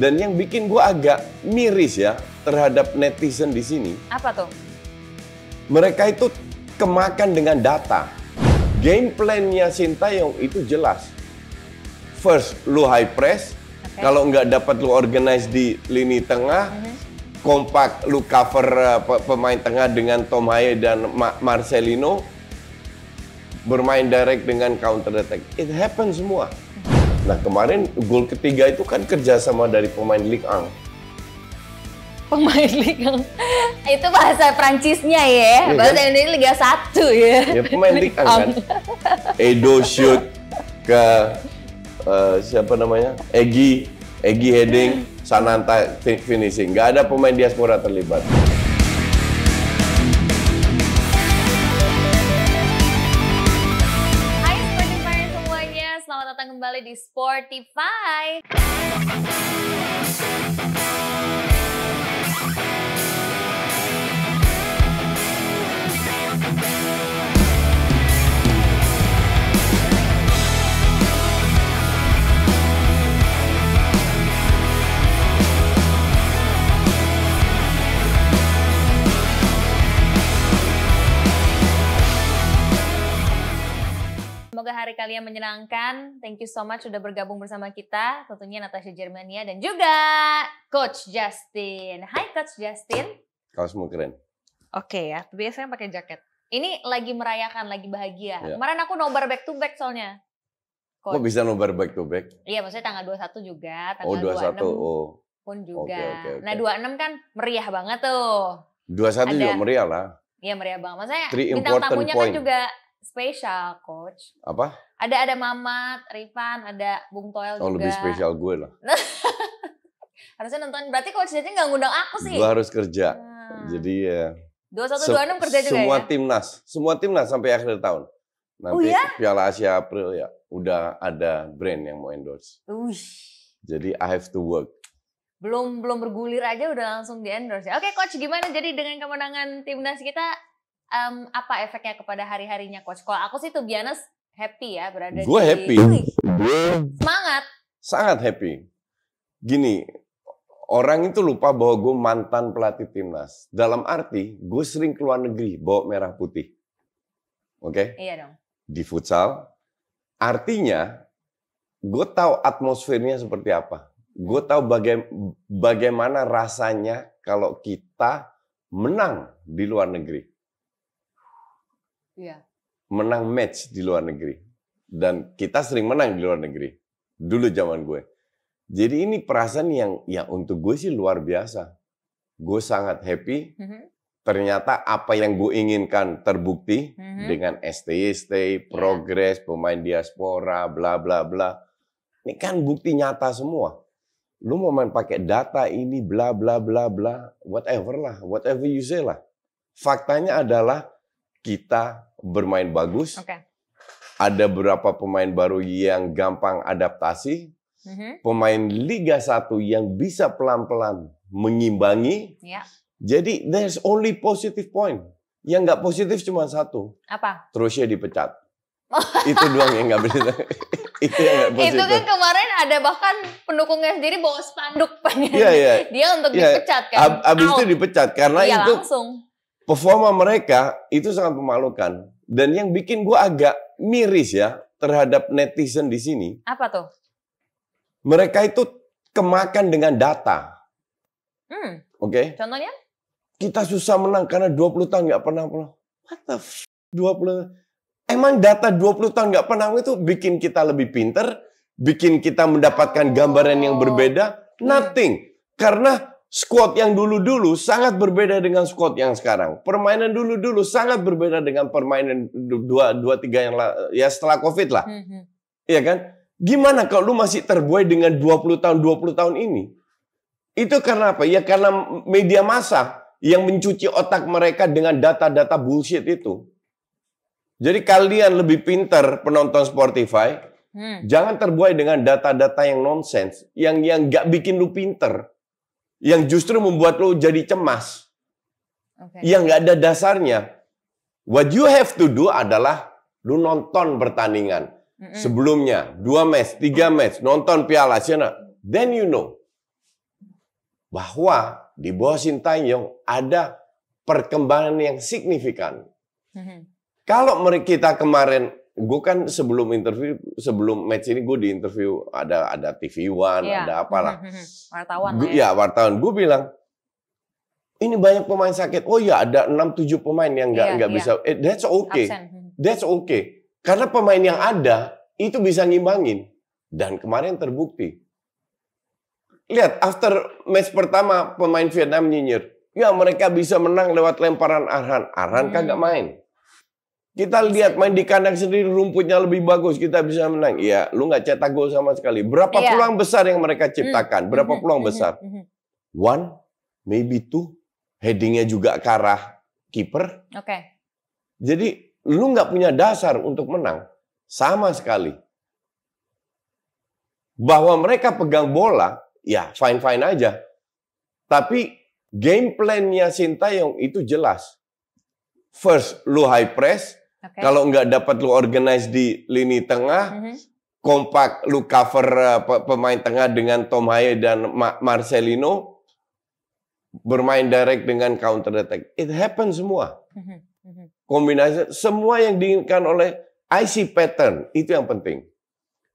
Dan yang bikin gue agak miris ya terhadap netizen di sini. Apa tuh? Mereka itu kemakan dengan data. Game plan-nya Sintayong itu jelas. First, lu high press. Okay. Kalau nggak dapat lu organize di lini tengah, mm -hmm. kompak lu cover uh, pemain tengah dengan Tom Haye dan Ma Marcelino. Bermain direct dengan counter attack. It happens semua. Nah kemarin gol ketiga itu kan kerjasama dari pemain Ligue 1 pemain Liga itu bahasa Prancisnya ya, ya bahasa Indonesia Liga 1 ya. Ya pemain Liga kan. Edo shoot ke uh, siapa namanya? Egi, Egi heading, Sananta finishing. Gak ada pemain diaspora terlibat. di Spotify. Semoga hari kalian menyenangkan. Thank you so much sudah bergabung bersama kita. Tentunya Natasha Germania dan juga Coach Justin. Hai Coach Justin. semua keren. Oke okay, ya, biasanya pakai jaket. Ini lagi merayakan, lagi bahagia. Ya. Kemarin aku nobar back to back soalnya. Coach. Kok bisa nobar back to back? Iya, maksudnya tanggal 21 juga, tanggal oh, 21. 26 oh. pun juga. Okay, okay, okay. Nah, 26 kan meriah banget tuh. 21 Ada, juga meriah lah. Iya, meriah banget. Maksudnya kita bintang tamunya kan point. kan juga spesial coach. Apa? Ada ada Mamat, Rifan, ada Bung Toel oh, juga. lebih spesial gue lah. Harusnya nonton berarti coach jadi nggak ngundang aku sih. Gue harus kerja. Hmm. Jadi ya. Dua satu dua enam kerja juga semua ya. timnas, semua timnas sampai akhir tahun. Nanti oh, ya? Piala Asia April ya udah ada brand yang mau endorse. Uish. Jadi I have to work. Belum belum bergulir aja udah langsung di endorse ya. Oke coach gimana jadi dengan kemenangan timnas kita um, apa efeknya kepada hari-harinya coach? Kalau aku sih tuh Bianas happy ya berada gua di. Gue happy. semangat. Sangat happy. Gini, orang itu lupa bahwa gue mantan pelatih timnas. Dalam arti, gue sering keluar negeri bawa merah putih. Oke? Okay? Iya dong. Di futsal. Artinya, gue tahu atmosfernya seperti apa. Gue tahu baga bagaimana rasanya kalau kita menang di luar negeri yeah. menang match di luar negeri dan kita sering menang di luar negeri dulu zaman gue. Jadi ini perasaan yang ya untuk gue sih luar biasa. Gue sangat happy. Mm -hmm. Ternyata apa yang gue inginkan terbukti mm -hmm. dengan STST, iya. progres, yeah. pemain diaspora, bla bla bla. Ini kan bukti nyata semua lu mau main pakai data ini bla bla bla bla whatever lah whatever you say lah faktanya adalah kita bermain bagus. Okay. Ada berapa pemain baru yang gampang adaptasi? Mm -hmm. Pemain Liga 1 yang bisa pelan-pelan mengimbangi. Yeah. Jadi there's only positive point. Yang nggak positif cuma satu. Apa? Terusnya dipecat. Oh. Itu doang yang nggak berita. itu yang gak positif. Itu kan kemarin ada bahkan pendukungnya sendiri bawa spanduk pengen iya, iya. yeah, dia untuk iya. dipecat kan. abis itu dipecat karena itu langsung performa mereka itu sangat memalukan dan yang bikin gue agak miris ya terhadap netizen di sini. Apa tuh? Mereka itu kemakan dengan data. Hmm. Oke. Okay? Contohnya? Kita susah menang karena 20 tahun nggak pernah menang. What the f 20 Emang data 20 tahun nggak pernah itu bikin kita lebih pinter, bikin kita mendapatkan gambaran yang berbeda? Hmm. Nothing. Karena Squad yang dulu-dulu sangat berbeda dengan squad yang sekarang. Permainan dulu-dulu sangat berbeda dengan permainan dua dua tiga yang ya setelah Covid lah. Mm Iya kan? Gimana kalau lu masih terbuai dengan 20 tahun 20 tahun ini? Itu karena apa? Ya karena media massa yang mencuci otak mereka dengan data-data bullshit itu. Jadi kalian lebih pintar penonton Spotify, hmm. jangan terbuai dengan data-data yang nonsens, yang yang gak bikin lu pinter yang justru membuat lo jadi cemas, okay. yang gak ada dasarnya. What you have to do adalah lo nonton pertandingan mm -mm. sebelumnya dua match, tiga match, nonton Piala Asia, then you know bahwa di bawah Sintayong ada perkembangan yang signifikan. Mm -hmm. Kalau kita kemarin gue kan sebelum interview sebelum match ini gue di interview ada ada TV One iya. ada apalah ya. iya, wartawan gua, ya. wartawan gue bilang ini banyak pemain sakit oh ya ada enam tujuh pemain yang nggak iya, nggak iya. bisa eh, that's okay Absent. that's okay karena pemain yang ada itu bisa ngimbangin dan kemarin terbukti lihat after match pertama pemain Vietnam nyinyir ya mereka bisa menang lewat lemparan Arhan Arhan kan hmm. kagak main kita lihat main di kandang sendiri rumputnya lebih bagus, kita bisa menang. Iya, lu nggak cetak gol sama sekali. Berapa yeah. peluang besar yang mereka ciptakan? Mm-hmm. Berapa mm-hmm. peluang besar? Mm-hmm. One, maybe two. Headingnya juga ke arah kiper. Oke. Okay. Jadi lu nggak punya dasar untuk menang sama sekali. Bahwa mereka pegang bola, ya fine fine aja. Tapi game plannya Sintayong itu jelas. First, lu high press, Okay. Kalau nggak dapat lu organize di lini tengah, mm-hmm. kompak lu cover uh, pemain tengah dengan Tom Haye dan Ma- Marcelino bermain direct dengan counter attack. It happen semua. Mm-hmm. Kombinasi semua yang diinginkan oleh IC pattern itu yang penting.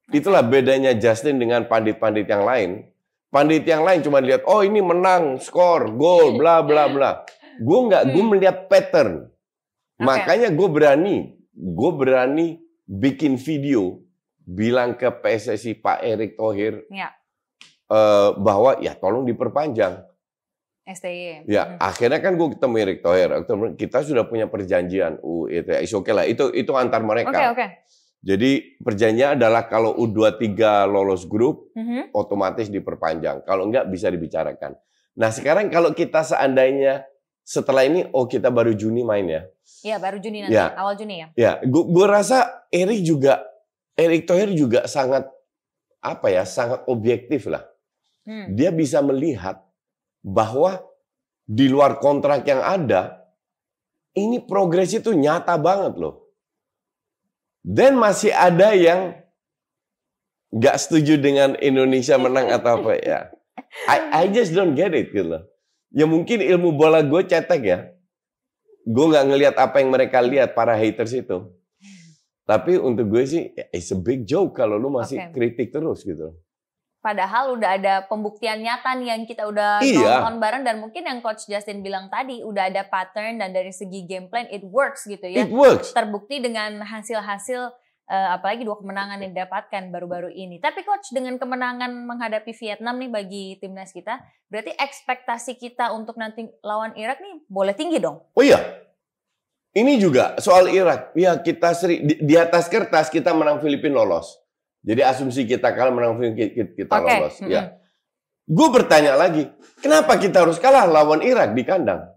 Itulah bedanya Justin dengan pandit-pandit yang lain. Pandit yang lain cuma lihat oh ini menang, skor, gol, iya. bla bla bla. Gue nggak, gue hmm. melihat pattern Makanya gue berani, gue berani bikin video bilang ke PSSI Pak Erick Thohir ya. Uh, bahwa ya tolong diperpanjang. STY. Ya, hmm. akhirnya kan gue ketemu Erick Thohir. Kita sudah punya perjanjian U itu ya, oke okay lah. Itu itu antar mereka. Oke, okay, Okay. Jadi perjanjian adalah kalau U23 lolos grup, mm -hmm. otomatis diperpanjang. Kalau enggak bisa dibicarakan. Nah sekarang kalau kita seandainya setelah ini oh kita baru Juni main ya. Iya, baru Juni nanti, ya. awal Juni ya. Iya, gua, gua rasa Erik juga Erik Thohir juga sangat apa ya, sangat objektif lah. Hmm. Dia bisa melihat bahwa di luar kontrak yang ada ini progres itu nyata banget loh. Dan masih ada yang nggak setuju dengan Indonesia menang atau apa ya. I, I just don't get it gitu loh. Ya mungkin ilmu bola gue cetek ya. Gue nggak ngelihat apa yang mereka lihat para haters itu. Tapi untuk gue sih, ya, it's a big joke kalau lu masih okay. kritik terus gitu. Padahal udah ada pembuktian nyata nih yang kita udah iya. nonton bareng dan mungkin yang Coach Justin bilang tadi udah ada pattern dan dari segi game plan it works gitu ya. It works. Terbukti dengan hasil-hasil Uh, apalagi dua kemenangan yang didapatkan baru-baru ini. Tapi coach dengan kemenangan menghadapi Vietnam nih bagi timnas kita, berarti ekspektasi kita untuk nanti lawan Irak nih boleh tinggi dong. Oh iya. Ini juga soal Irak. Ya kita seri di, di atas kertas kita menang Filipina lolos. Jadi asumsi kita kalau menang Filipina kita okay. lolos, mm -hmm. ya. Gue bertanya lagi, kenapa kita harus kalah lawan Irak di kandang?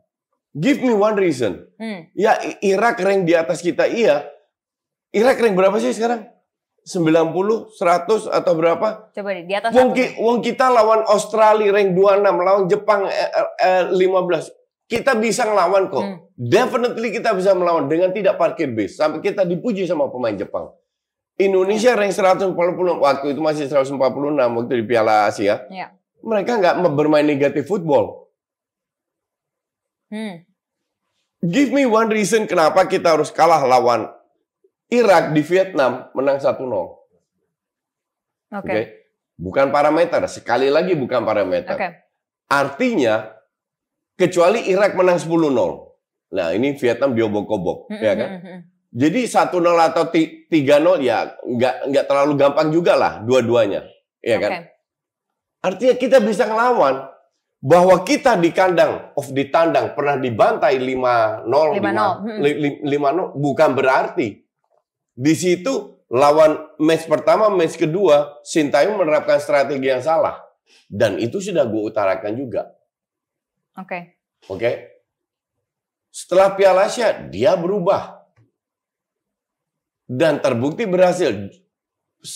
Give me one reason. Hmm. Ya Irak rank di atas kita iya, Irek ring berapa sih sekarang? 90, 100 atau berapa? Coba di, di atas. Wong, ki, wong kita lawan Australia rank 26, lawan Jepang eh, eh, 15. Eh, kita bisa ngelawan kok. Hmm. Definitely kita bisa melawan dengan tidak parkir base. Sampai kita dipuji sama pemain Jepang. Indonesia rank 140 waktu itu masih 146 waktu di Piala Asia. Ya. Mereka nggak bermain negatif football. Hmm. Give me one reason kenapa kita harus kalah lawan Irak di Vietnam menang 1-0. Oke. Okay. Okay? Bukan parameter, sekali lagi bukan parameter. Okay. Artinya kecuali Irak menang 10-0. Nah, ini Vietnam diobok-obok, mm -hmm. ya kan? Jadi 1-0 atau 3-0 ya nggak nggak terlalu gampang juga lah dua-duanya, ya kan? Okay. Artinya kita bisa ngelawan bahwa kita di kandang of di tandang pernah dibantai 5-0 5-0 bukan berarti di situ lawan match pertama, match kedua, Sintayong menerapkan strategi yang salah. Dan itu sudah gue utarakan juga. Oke. Okay. Oke. Okay? Setelah Piala Asia, dia berubah. Dan terbukti berhasil.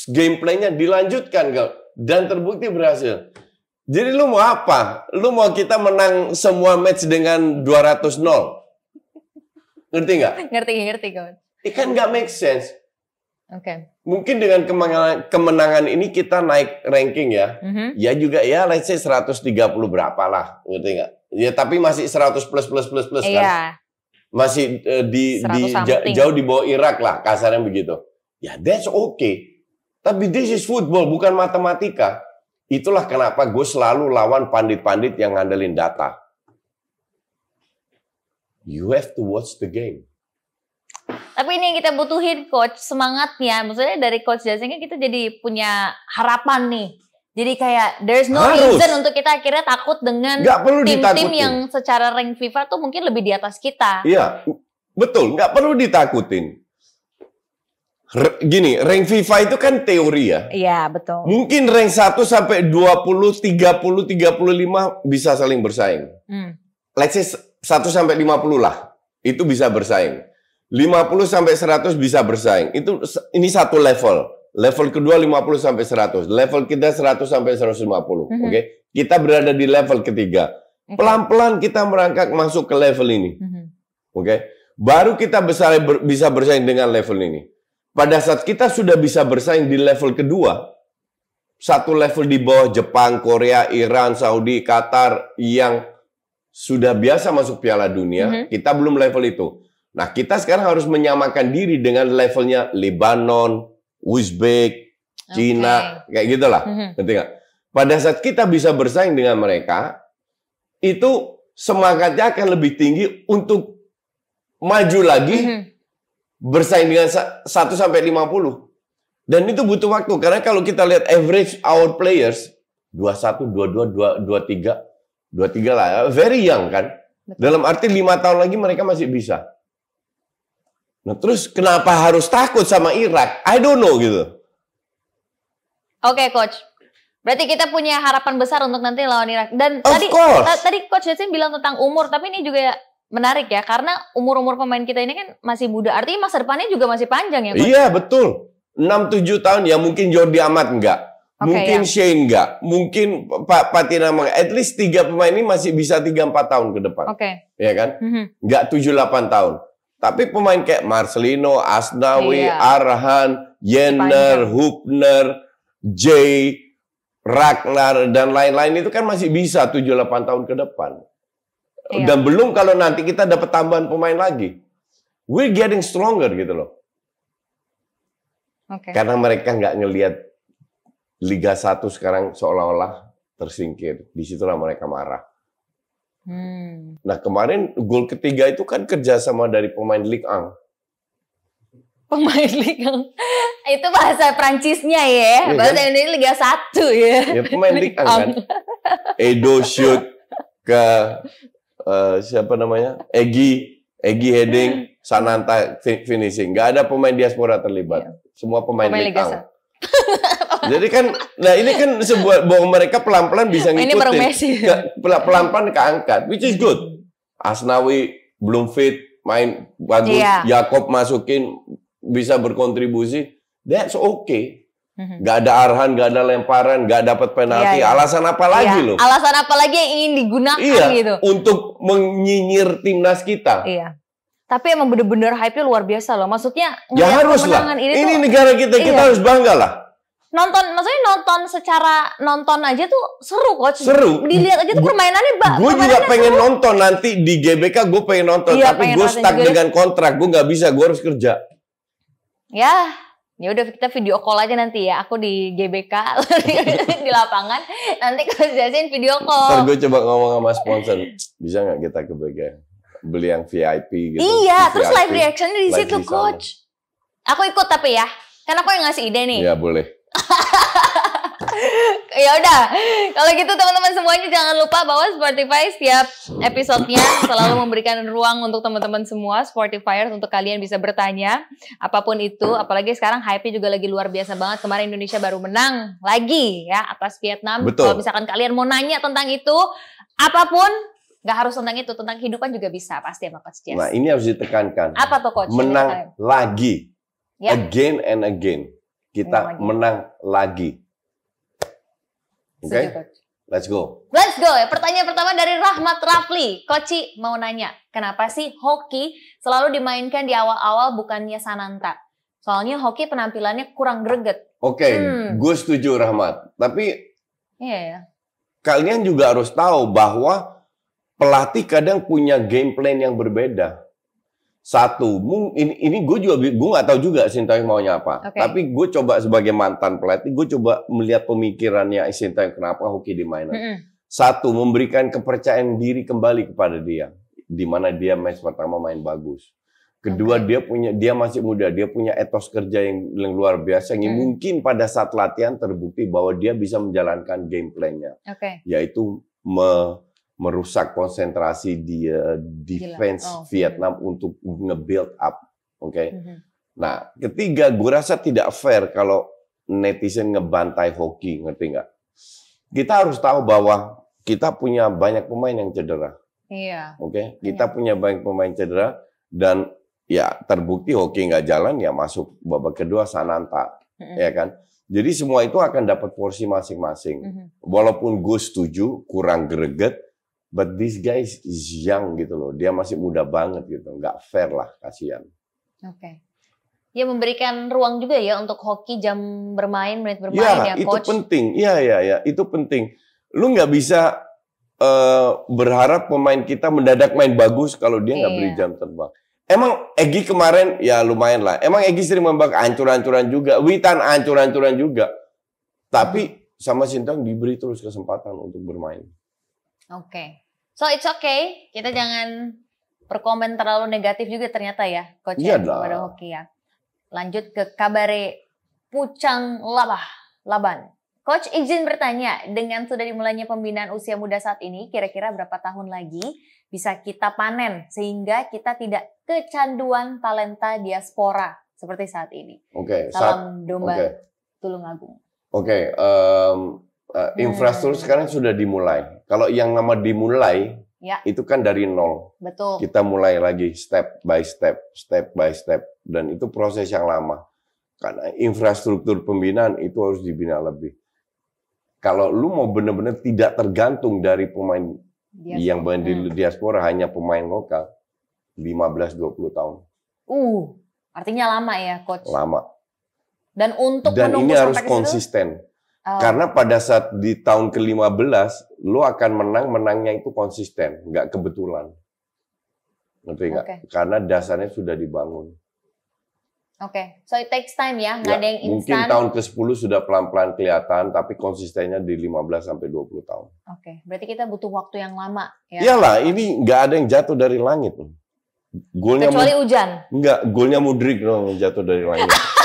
Gameplaynya dilanjutkan. Dan terbukti berhasil. Jadi lu mau apa? Lu mau kita menang semua match dengan 200-0? Ngerti nggak? Ngerti, ngerti kawan. It kan nggak make sense. Oke. Okay. Mungkin dengan kemenangan, kemenangan ini kita naik ranking ya. Mm-hmm. Ya juga ya let's say 130 berapa lah, ngerti nggak? Ya tapi masih 100 plus plus plus plus kan. Iya. Masih uh, di di jauh di bawah Irak lah kasarnya begitu. Ya that's okay. Tapi this is football bukan matematika. Itulah kenapa gue selalu lawan pandit-pandit yang ngandelin data. You have to watch the game. Tapi ini yang kita butuhin coach semangatnya. Maksudnya dari coach Jasinga kan kita jadi punya harapan nih. Jadi kayak there's no Harus. reason untuk kita akhirnya takut dengan tim-tim yang secara rank FIFA tuh mungkin lebih di atas kita. Iya, betul. Nggak perlu ditakutin. R gini, rank FIFA itu kan teori ya. Iya, betul. Mungkin rank 1 sampai 20, 30, 35 bisa saling bersaing. Hmm. Let's say 1 sampai 50 lah. Itu bisa bersaing. 50 sampai 100 bisa bersaing. Itu ini satu level. Level kedua 50 sampai 100. Level kita 100 sampai 150. Mm -hmm. Oke. Okay? Kita berada di level ketiga. Pelan-pelan kita merangkak masuk ke level ini. Mm -hmm. Oke. Okay? Baru kita besar, bisa bersaing dengan level ini. Pada saat kita sudah bisa bersaing di level kedua, satu level di bawah Jepang, Korea, Iran, Saudi, Qatar yang sudah biasa masuk Piala Dunia, mm -hmm. kita belum level itu Nah, kita sekarang harus menyamakan diri dengan levelnya Lebanon, Uzbek, Cina, okay. kayak gitulah. Mm-hmm. Ngerti Pada saat kita bisa bersaing dengan mereka, itu semangatnya akan lebih tinggi untuk maju lagi mm-hmm. bersaing dengan 1 sampai 50. Dan itu butuh waktu karena kalau kita lihat average our players 21, 22, 23, 23 lah, very young kan. Dalam arti lima tahun lagi mereka masih bisa. Nah terus kenapa harus takut sama Irak? I don't know gitu. Oke okay, coach, Berarti kita punya harapan besar untuk nanti lawan Irak. Dan of tadi tadi coach Jason bilang tentang umur, tapi ini juga menarik ya karena umur-umur pemain kita ini kan masih muda. Artinya masa depannya juga masih panjang ya, coach. Iya, betul. 6 7 tahun ya mungkin Jordi Amat enggak. Okay, mungkin ya. Shane enggak. Mungkin Pak Patina at least tiga pemain ini masih bisa 3 4 tahun ke depan. Oke. Okay. Iya kan? Mm -hmm. Enggak 7 8 tahun. Tapi pemain kayak Marcelino, Asnawi, iya. Arhan, Jenner, Hubner, Jay, Ragnar dan lain-lain itu kan masih bisa 7-8 tahun ke depan. Iya. Dan belum kalau nanti kita dapat tambahan pemain lagi. We're getting stronger gitu loh. Okay. Karena mereka nggak ngelihat Liga 1 sekarang seolah-olah tersingkir. Disitulah mereka marah. Hmm. Nah kemarin gol ketiga itu kan kerjasama dari pemain Ligue 1 pemain Ang. itu bahasa Prancisnya ya, iya kan? bahasa kan? Indonesia Liga 1 ya. Ya pemain Ang kan. Edo shoot ke uh, siapa namanya? Egi, Egi heading, Sananta finishing. Gak ada pemain diaspora terlibat. Iya. Semua pemain, pemain Ligue jadi kan, nah ini kan sebuah bahwa mereka pelan-pelan bisa ngikutin. Ini Pelan-pelan keangkat, which is good. Asnawi belum fit, main bagus. Yeah. Yakob masukin, bisa berkontribusi. That's okay. Mhm. Gak ada arhan, gak ada lemparan, gak dapat penalti. Yeah, yeah. Alasan apa lagi yeah. loh? Alasan apa lagi yang ingin digunakan yeah, gitu? Untuk menyinyir timnas kita. Iya. Tapi emang bener-bener hype-nya luar biasa loh. Maksudnya ya harus lah. Ini, ini tuh, negara kita, iya. kita harus bangga lah nonton maksudnya nonton secara nonton aja tuh seru coach seru dilihat aja tuh permainannya mbak gue juga pengen seru. nonton nanti di GBK gue pengen nonton iya, tapi gue stuck juga. dengan kontrak gue nggak bisa gue harus kerja ya ya udah kita video call aja nanti ya aku di GBK di lapangan nanti kau jelasin video call ntar gue coba ngomong sama sponsor bisa nggak kita ke BG beli yang VIP gitu iya VIP. terus live reactionnya di situ coach aku ikut tapi ya karena aku yang ngasih ide nih iya boleh ya udah kalau gitu teman-teman semuanya jangan lupa bahwa Spotify setiap episodenya selalu memberikan ruang untuk teman-teman semua Spotifyers untuk kalian bisa bertanya apapun itu apalagi sekarang hype-nya juga lagi luar biasa banget kemarin Indonesia baru menang lagi ya atas Vietnam Betul. kalau misalkan kalian mau nanya tentang itu apapun Gak harus tentang itu tentang kehidupan juga bisa pasti sama Coach Jess. Nah ini harus ditekankan. Apa tuh Coach? Menang lagi, ya. again and again kita menang lagi. Oke, let's go. Let's go. Ya, pertanyaan pertama dari Rahmat Rafli. Koci mau nanya, kenapa sih hoki selalu dimainkan di awal-awal bukannya sananta? Soalnya hoki penampilannya kurang greget. Oke, hmm. gue setuju Rahmat. Tapi iya, iya, kalian juga harus tahu bahwa pelatih kadang punya game plan yang berbeda. Satu, ini, ini gue juga gue nggak tahu juga Sintayong maunya apa. Okay. Tapi gue coba sebagai mantan pelatih, gue coba melihat pemikirannya Sintayong kenapa hoki di mainan. Mm -hmm. Satu, memberikan kepercayaan diri kembali kepada dia, di mana dia match pertama main bagus. Kedua okay. dia punya dia masih muda, dia punya etos kerja yang, yang luar biasa yang hmm. mungkin pada saat latihan terbukti bahwa dia bisa menjalankan game plan Okay. Yaitu me, merusak konsentrasi di uh, defense oh. Vietnam untuk nge-build up, oke? Okay? Mm -hmm. Nah, ketiga, gue rasa tidak fair kalau netizen ngebantai hoki, ngerti nggak? Kita harus tahu bahwa kita punya banyak pemain yang cedera. Iya. Oke, okay? kita iya. punya banyak pemain cedera dan ya terbukti hoki nggak jalan ya masuk babak kedua Sananta, mm-hmm. ya kan? Jadi semua itu akan dapat porsi masing-masing. Mm-hmm. Walaupun gue setuju kurang greget, But this guy is young gitu loh. Dia masih muda banget gitu. Nggak fair lah, kasihan. Oke. Okay. Ya memberikan ruang juga ya untuk hoki jam bermain, menit bermain ya, ya itu coach. itu penting. Iya, iya, iya. Itu penting. Lu nggak bisa uh, berharap pemain kita mendadak main bagus kalau dia nggak iya. beri jam terbang. Emang Egi kemarin ya lumayan lah. Emang Egi sering membak ancur-ancuran juga. Witan ancur-ancuran juga. Tapi sama Sintang diberi terus kesempatan untuk bermain. Oke. Okay. So it's okay, kita jangan berkomen terlalu negatif juga ternyata ya, coach ya, iya pada hoki ya. Lanjut ke kabare Pucang Labah, Laban. Coach izin bertanya, dengan sudah dimulainya pembinaan usia muda saat ini, kira-kira berapa tahun lagi bisa kita panen sehingga kita tidak kecanduan talenta diaspora seperti saat ini? Oke. Okay, Salam saat, domba okay. Tulungagung. Oke, okay, um, uh, hmm. infrastruktur iya. sekarang sudah dimulai. Kalau yang nama dimulai ya. itu kan dari nol. Betul. Kita mulai lagi step by step, step by step, dan itu proses yang lama. Karena infrastruktur pembinaan itu harus dibina lebih. Kalau lu mau benar-benar tidak tergantung dari pemain diaspora. yang main di hmm. diaspora hanya pemain lokal 15-20 tahun. Uh, artinya lama ya, coach. Lama. Dan untuk dan ini harus konsisten. Itu? Oh. Karena pada saat di tahun ke-15, lo akan menang, menangnya itu konsisten, nggak kebetulan. Ngerti nggak? Okay. Karena dasarnya sudah dibangun. Oke, okay. so it takes time ya, nggak ada yang ya, instan. Mungkin tahun ke-10 sudah pelan-pelan kelihatan, tapi konsistennya di 15 sampai 20 tahun. Oke, okay. berarti kita butuh waktu yang lama ya. Iyalah, ini nggak ada yang jatuh dari langit. Goalnya Kecuali hujan. Nggak, golnya Mudrik dong jatuh dari langit.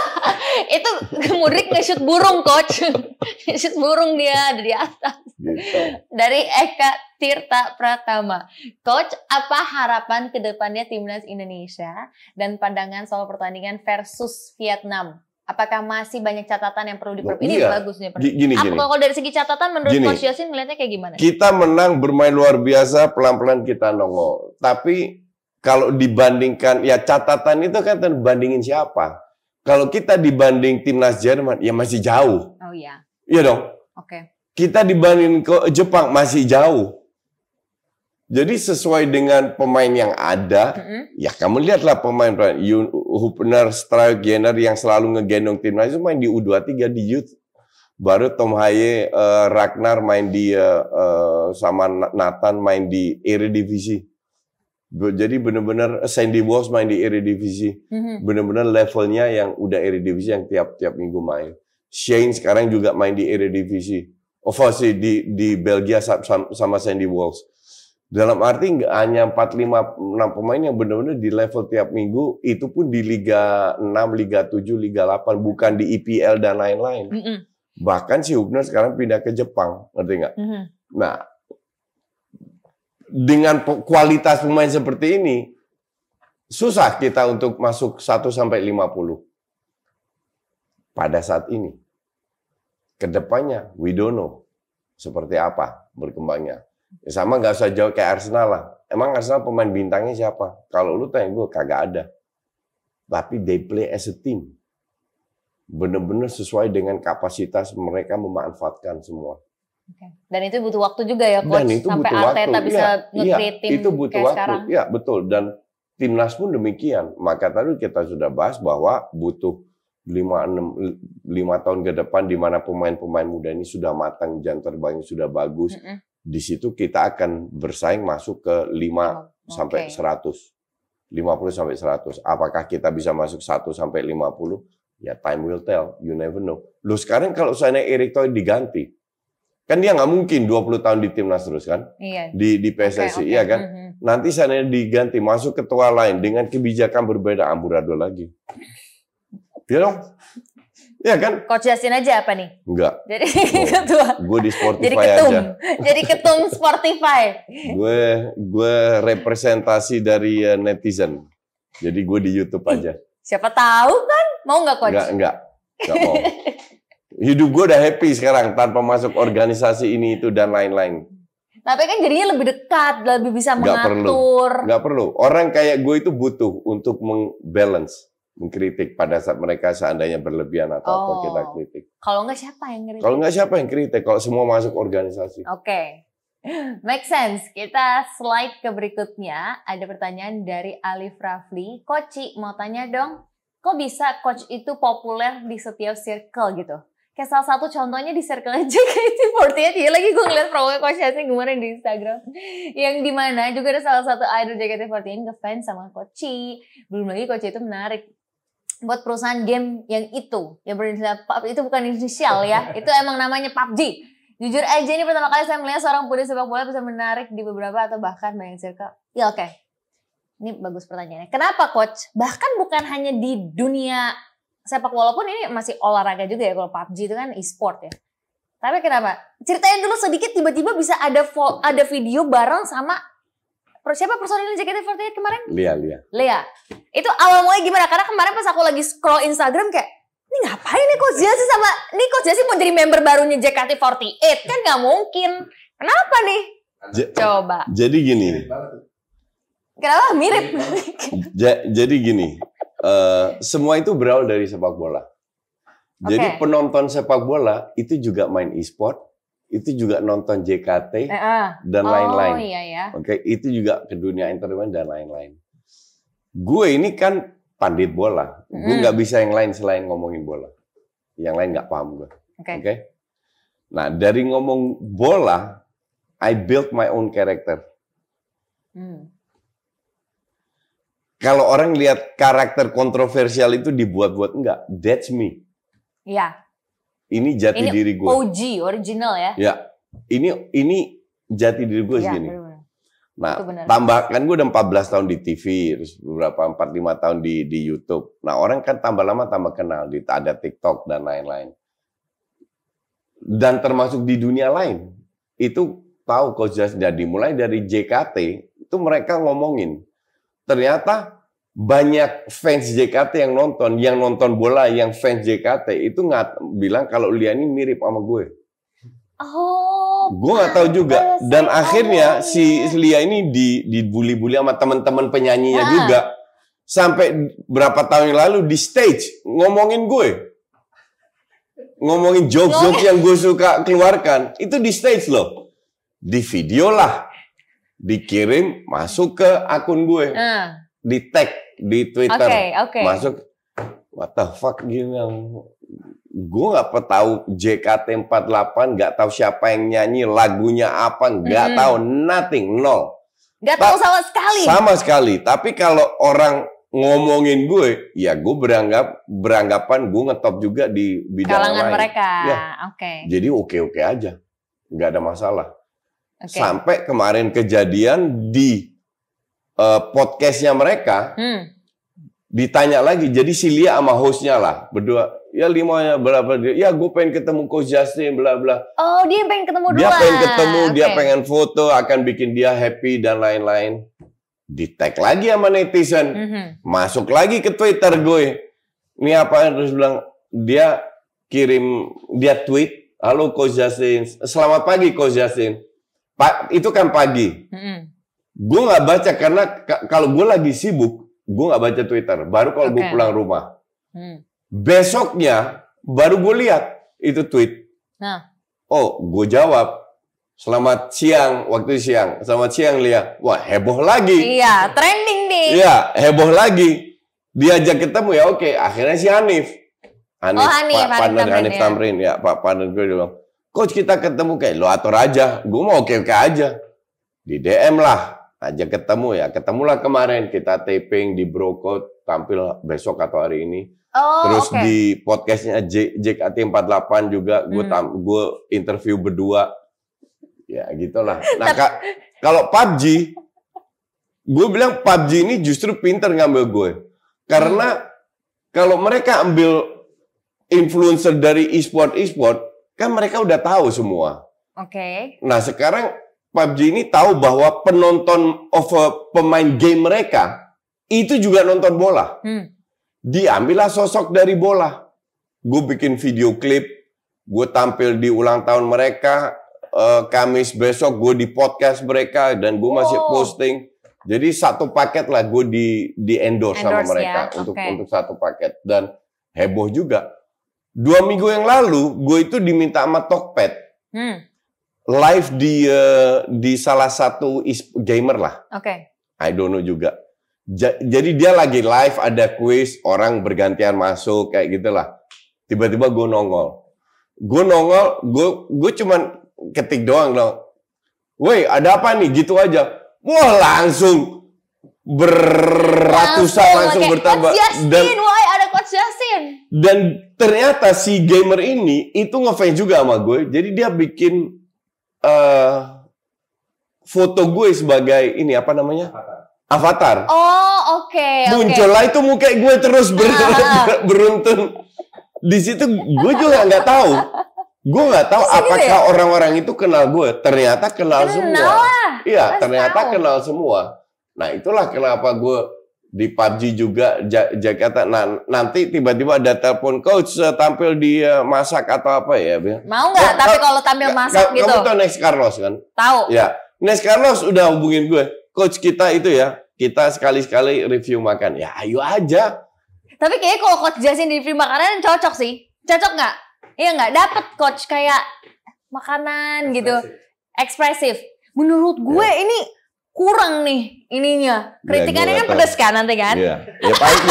Mudrik nge-shoot burung coach. nge-shoot burung dia ada di atas. Gitu. Dari Eka Tirta Pratama. Coach, apa harapan kedepannya timnas Indonesia dan pandangan soal pertandingan versus Vietnam? Apakah masih banyak catatan yang perlu diperbaiki? Iya. Ini bagus nih. Gini, Apa, Kalau dari segi catatan menurut gini. Coach Yosin melihatnya kayak gimana? Kita menang bermain luar biasa, pelan-pelan kita nongol. Tapi kalau dibandingkan ya catatan itu kan bandingin siapa? Kalau kita dibanding timnas Jerman, ya masih jauh. Oh iya. Iya dong. Oke. Okay. Kita dibanding ke Jepang masih jauh. Jadi sesuai dengan pemain yang ada, mm-hmm. ya kamu lihatlah pemain-pemain Hubner, Stragener yang selalu ngegendong timnas itu main di U23 di youth. Baru Tom Haye, uh, Ragnar main di uh, sama Nathan main di Eredivisie. Jadi benar-benar eh, Sandy Walsh main di Eredivisie, mm-hmm. benar-benar levelnya yang udah Eredivisie yang tiap-tiap minggu main. Shane sekarang juga main di Eredivisie. Of course di di Belgia sama Sandy Walsh. Dalam arti nggak hanya 4 5 6 pemain yang benar-benar di level tiap minggu, itu pun di Liga 6, Liga 7, Liga 8, bukan di IPL e dan lain-lain. Mm-hmm. Bahkan si Hubner sekarang pindah ke Jepang, ngerti nggak? Mm-hmm. Nah, dengan kualitas pemain seperti ini susah kita untuk masuk 1 sampai 50 pada saat ini. Kedepannya we don't know seperti apa berkembangnya. Ya sama nggak usah jauh kayak Arsenal lah. Emang Arsenal pemain bintangnya siapa? Kalau lu tanya gue kagak ada. Tapi they play as a team. Bener-bener sesuai dengan kapasitas mereka memanfaatkan semua. Dan itu butuh waktu juga ya coach Dan itu sampai butuh Arteta waktu. bisa ya, ya, tim itu butuh waktu. Sekarang. Ya, betul. Dan timnas pun demikian. Maka tadi kita sudah bahas bahwa butuh 5 6 5 tahun ke depan di mana pemain-pemain muda ini sudah matang, jam terbangnya sudah bagus. Mm -hmm. Di situ kita akan bersaing masuk ke 5 oh, sampai okay. 100. 50 sampai 100. Apakah kita bisa masuk 1 sampai 50? Ya time will tell, you never know. Lu sekarang kalau saya Erick Thohir diganti, Kan dia nggak mungkin 20 tahun di timnas terus kan? Iya. Di di PSSI okay, okay. iya kan? Mm -hmm. Nanti sana diganti masuk ketua lain dengan kebijakan berbeda ah, amburadul lagi. Iya dong. Iya kan? Coach Justin aja apa nih? Enggak. Jadi oh, ketua. Gue di Sportify Jadi ketum. aja. Jadi ketum Sportify. gue gue representasi dari eh, netizen. Jadi gue di YouTube aja. Siapa tahu kan? Mau nggak coach? Enggak, enggak. Enggak mau. hidup gue udah happy sekarang tanpa masuk organisasi ini itu dan lain-lain. Tapi kan jadinya lebih dekat, lebih bisa gak Perlu. Gak perlu. Orang kayak gue itu butuh untuk mengbalance, mengkritik pada saat mereka seandainya berlebihan atau oh. apa kita kritik. Kalau nggak siapa yang kritik? Kalau nggak siapa yang kritik? Kalau semua masuk organisasi. Oke. Okay. Make sense. Kita slide ke berikutnya. Ada pertanyaan dari Alif Rafli. Koci, mau tanya dong, kok bisa coach itu populer di setiap circle gitu? Kayak salah satu contohnya di circle aja JKT48 ya lagi gue ngeliat promo Coach Yasin kemarin di Instagram. Yang dimana juga ada salah satu idol JKT48 ngefans sama Koci. Belum lagi Koci itu menarik buat perusahaan game yang itu yang berinisial itu bukan inisial ya itu emang namanya PUBG jujur aja ini pertama kali saya melihat seorang pemain sepak bola bisa menarik di beberapa atau bahkan banyak circle ya oke okay. ini bagus pertanyaannya kenapa coach bahkan bukan hanya di dunia sepak walaupun ini masih olahraga juga ya kalau PUBG itu kan e-sport ya. Tapi kenapa? Ceritain dulu sedikit tiba-tiba bisa ada ada video bareng sama siapa personil JKT48 kemarin? Lia, Lia. Lia. Itu awal mulai gimana? Karena kemarin pas aku lagi scroll Instagram kayak ini ngapain nih Coach Jasi sama nih Coach Jasi mau jadi member barunya JKT48 kan nggak mungkin. Kenapa nih? J Coba. Jadi gini. Kenapa mirip? jadi gini, Eh, semua itu berawal dari sepak bola. Okay. Jadi penonton sepak bola itu juga main e-sport, itu juga nonton JKT eh, uh. dan oh, lain-lain. Oh, iya, iya. Oke, okay? itu juga ke dunia entertainment dan lain-lain. Gue ini kan pandit bola, mm. gue nggak bisa yang lain selain ngomongin bola. Yang lain nggak paham gue. Oke. Okay. Okay? Nah dari ngomong bola, I built my own character. Mm. Kalau orang lihat karakter kontroversial itu dibuat-buat enggak, that's me. Iya. Ini jati ini diri gue. OG, original ya. Iya. Ini ini jati diri gue ya, segini. Nah, bener Nah, tambahkan gue udah 14 tahun di TV, terus beberapa 45 tahun di di YouTube. Nah, orang kan tambah lama tambah kenal di ada TikTok dan lain-lain. Dan termasuk di dunia lain. Itu tahu coach jadi jadi mulai dari JKT itu mereka ngomongin ternyata banyak fans JKT yang nonton, yang nonton bola, yang fans JKT itu nggak bilang kalau Liani mirip sama gue. Oh. Gue nggak tahu juga. Dan akhirnya si Lia ini di dibully-bully sama teman-teman penyanyinya nah. juga sampai berapa tahun yang lalu di stage ngomongin gue ngomongin jokes-jokes yang gue suka keluarkan itu di stage loh di video lah dikirim masuk ke akun gue. Uh. Di tag di Twitter. Okay, okay. Masuk what the fuck gini gue nggak tahu JKT 48 nggak tahu siapa yang nyanyi lagunya apa nggak hmm. tahu nothing nol nggak tahu sama sekali sama sekali tapi kalau orang ngomongin gue ya gue beranggap beranggapan gue ngetop juga di bidang kalangan lain. mereka ya. oke okay. jadi oke okay oke -okay aja nggak ada masalah Okay. Sampai kemarin kejadian di uh, podcastnya mereka hmm. ditanya lagi. Jadi si Lia sama hostnya lah berdua. Ya limanya berapa dia? Ya gue pengen ketemu Coach Justin bla bla. Oh dia pengen ketemu dua. Dia pengen ketemu, okay. dia pengen foto, akan bikin dia happy dan lain-lain. Di tag lagi sama netizen, mm -hmm. masuk lagi ke Twitter gue. Ini apa yang terus bilang dia kirim dia tweet, halo Coach Justin, selamat pagi Coach Justin pa, itu kan pagi. Hmm. Gue nggak baca karena kalau gue lagi sibuk, gue nggak baca Twitter. Baru kalau okay. gue pulang rumah. Mm. Besoknya baru gue lihat itu tweet. Nah. Oh, gue jawab. Selamat siang, waktu siang. Selamat siang, Lia. Wah, heboh lagi. Iya, trending nih. Iya, heboh lagi. Diajak ketemu ya, oke. Akhirnya si Hanif. Oh, Hanif, oh, Hanif, Pak Hanif Tamrin, Hanif ya. Tamrin ya, Pak Pandan gue bilang, Coach kita ketemu kayak lo atau Raja, gue mau oke-oke aja. Di DM lah, aja ketemu ya. Ketemulah kemarin kita taping di Brocode, tampil besok atau hari ini. Oh, Terus okay. di podcastnya Jack AT48 juga gue hmm. gue interview berdua. Ya gitulah. Nah ka kalau PUBG, gue bilang PUBG ini justru pinter ngambil gue. Karena hmm. kalau mereka ambil influencer dari e-sport e-sport, Kan mereka udah tahu semua. Oke. Okay. Nah, sekarang PUBG ini tahu bahwa penonton of eh, pemain game mereka itu juga nonton bola. Hmm. Diambillah sosok dari bola. Gue bikin video klip, gue tampil di ulang tahun mereka, uh, Kamis besok gue di podcast mereka dan gue masih posting. Jadi satu paket lah gue di di endorse, endorse sama ya. mereka ya? untuk okay. untuk satu paket dan heboh juga Dua minggu yang lalu, gue itu diminta sama Tokpet hmm. live di uh, di salah satu gamer lah. Oke. Okay. I don't know juga. Ja jadi dia lagi live ada quiz orang bergantian masuk kayak gitulah. Tiba-tiba gue nongol. Gue nongol, gue gue cuman ketik doang dong. Woi, ada apa nih? Gitu aja. Wah, langsung beratusan langsung, langsung bertambah dan why Justin. Dan ternyata si gamer ini itu ngefans juga sama gue. Jadi dia bikin uh, foto gue sebagai ini apa namanya? Avatar. Oh, oke. Okay, Muncullah okay. itu muka gue terus ber ah. ah, ah. beruntun. Di situ gue juga nggak tahu. Gue nggak tahu gitu apakah ya? orang-orang itu kenal gue. Ternyata kenal, kenal semua. Iya, ternyata tahu. kenal semua. Nah, itulah kenapa gue di PUBG juga Jakarta. Nah, nanti tiba-tiba ada telepon coach eh, tampil di eh, masak atau apa ya. Mau nggak? Oh, Tapi kalau tampil masak gitu. Kamu tahu Next Carlos kan? Tahu. Ya, Next Carlos udah hubungin gue. Coach kita itu ya, kita sekali-sekali review makan. Ya, ayo aja. Tapi kayaknya kalau coach Jasin di review makanan cocok sih. Cocok nggak? Iya nggak? dapat coach kayak makanan gitu. Ekspresif. gitu. Ekspresif. Menurut gue ya. ini kurang nih ininya. Ya, Kritikannya kan pedes kan nanti kan? Iya. Ya paling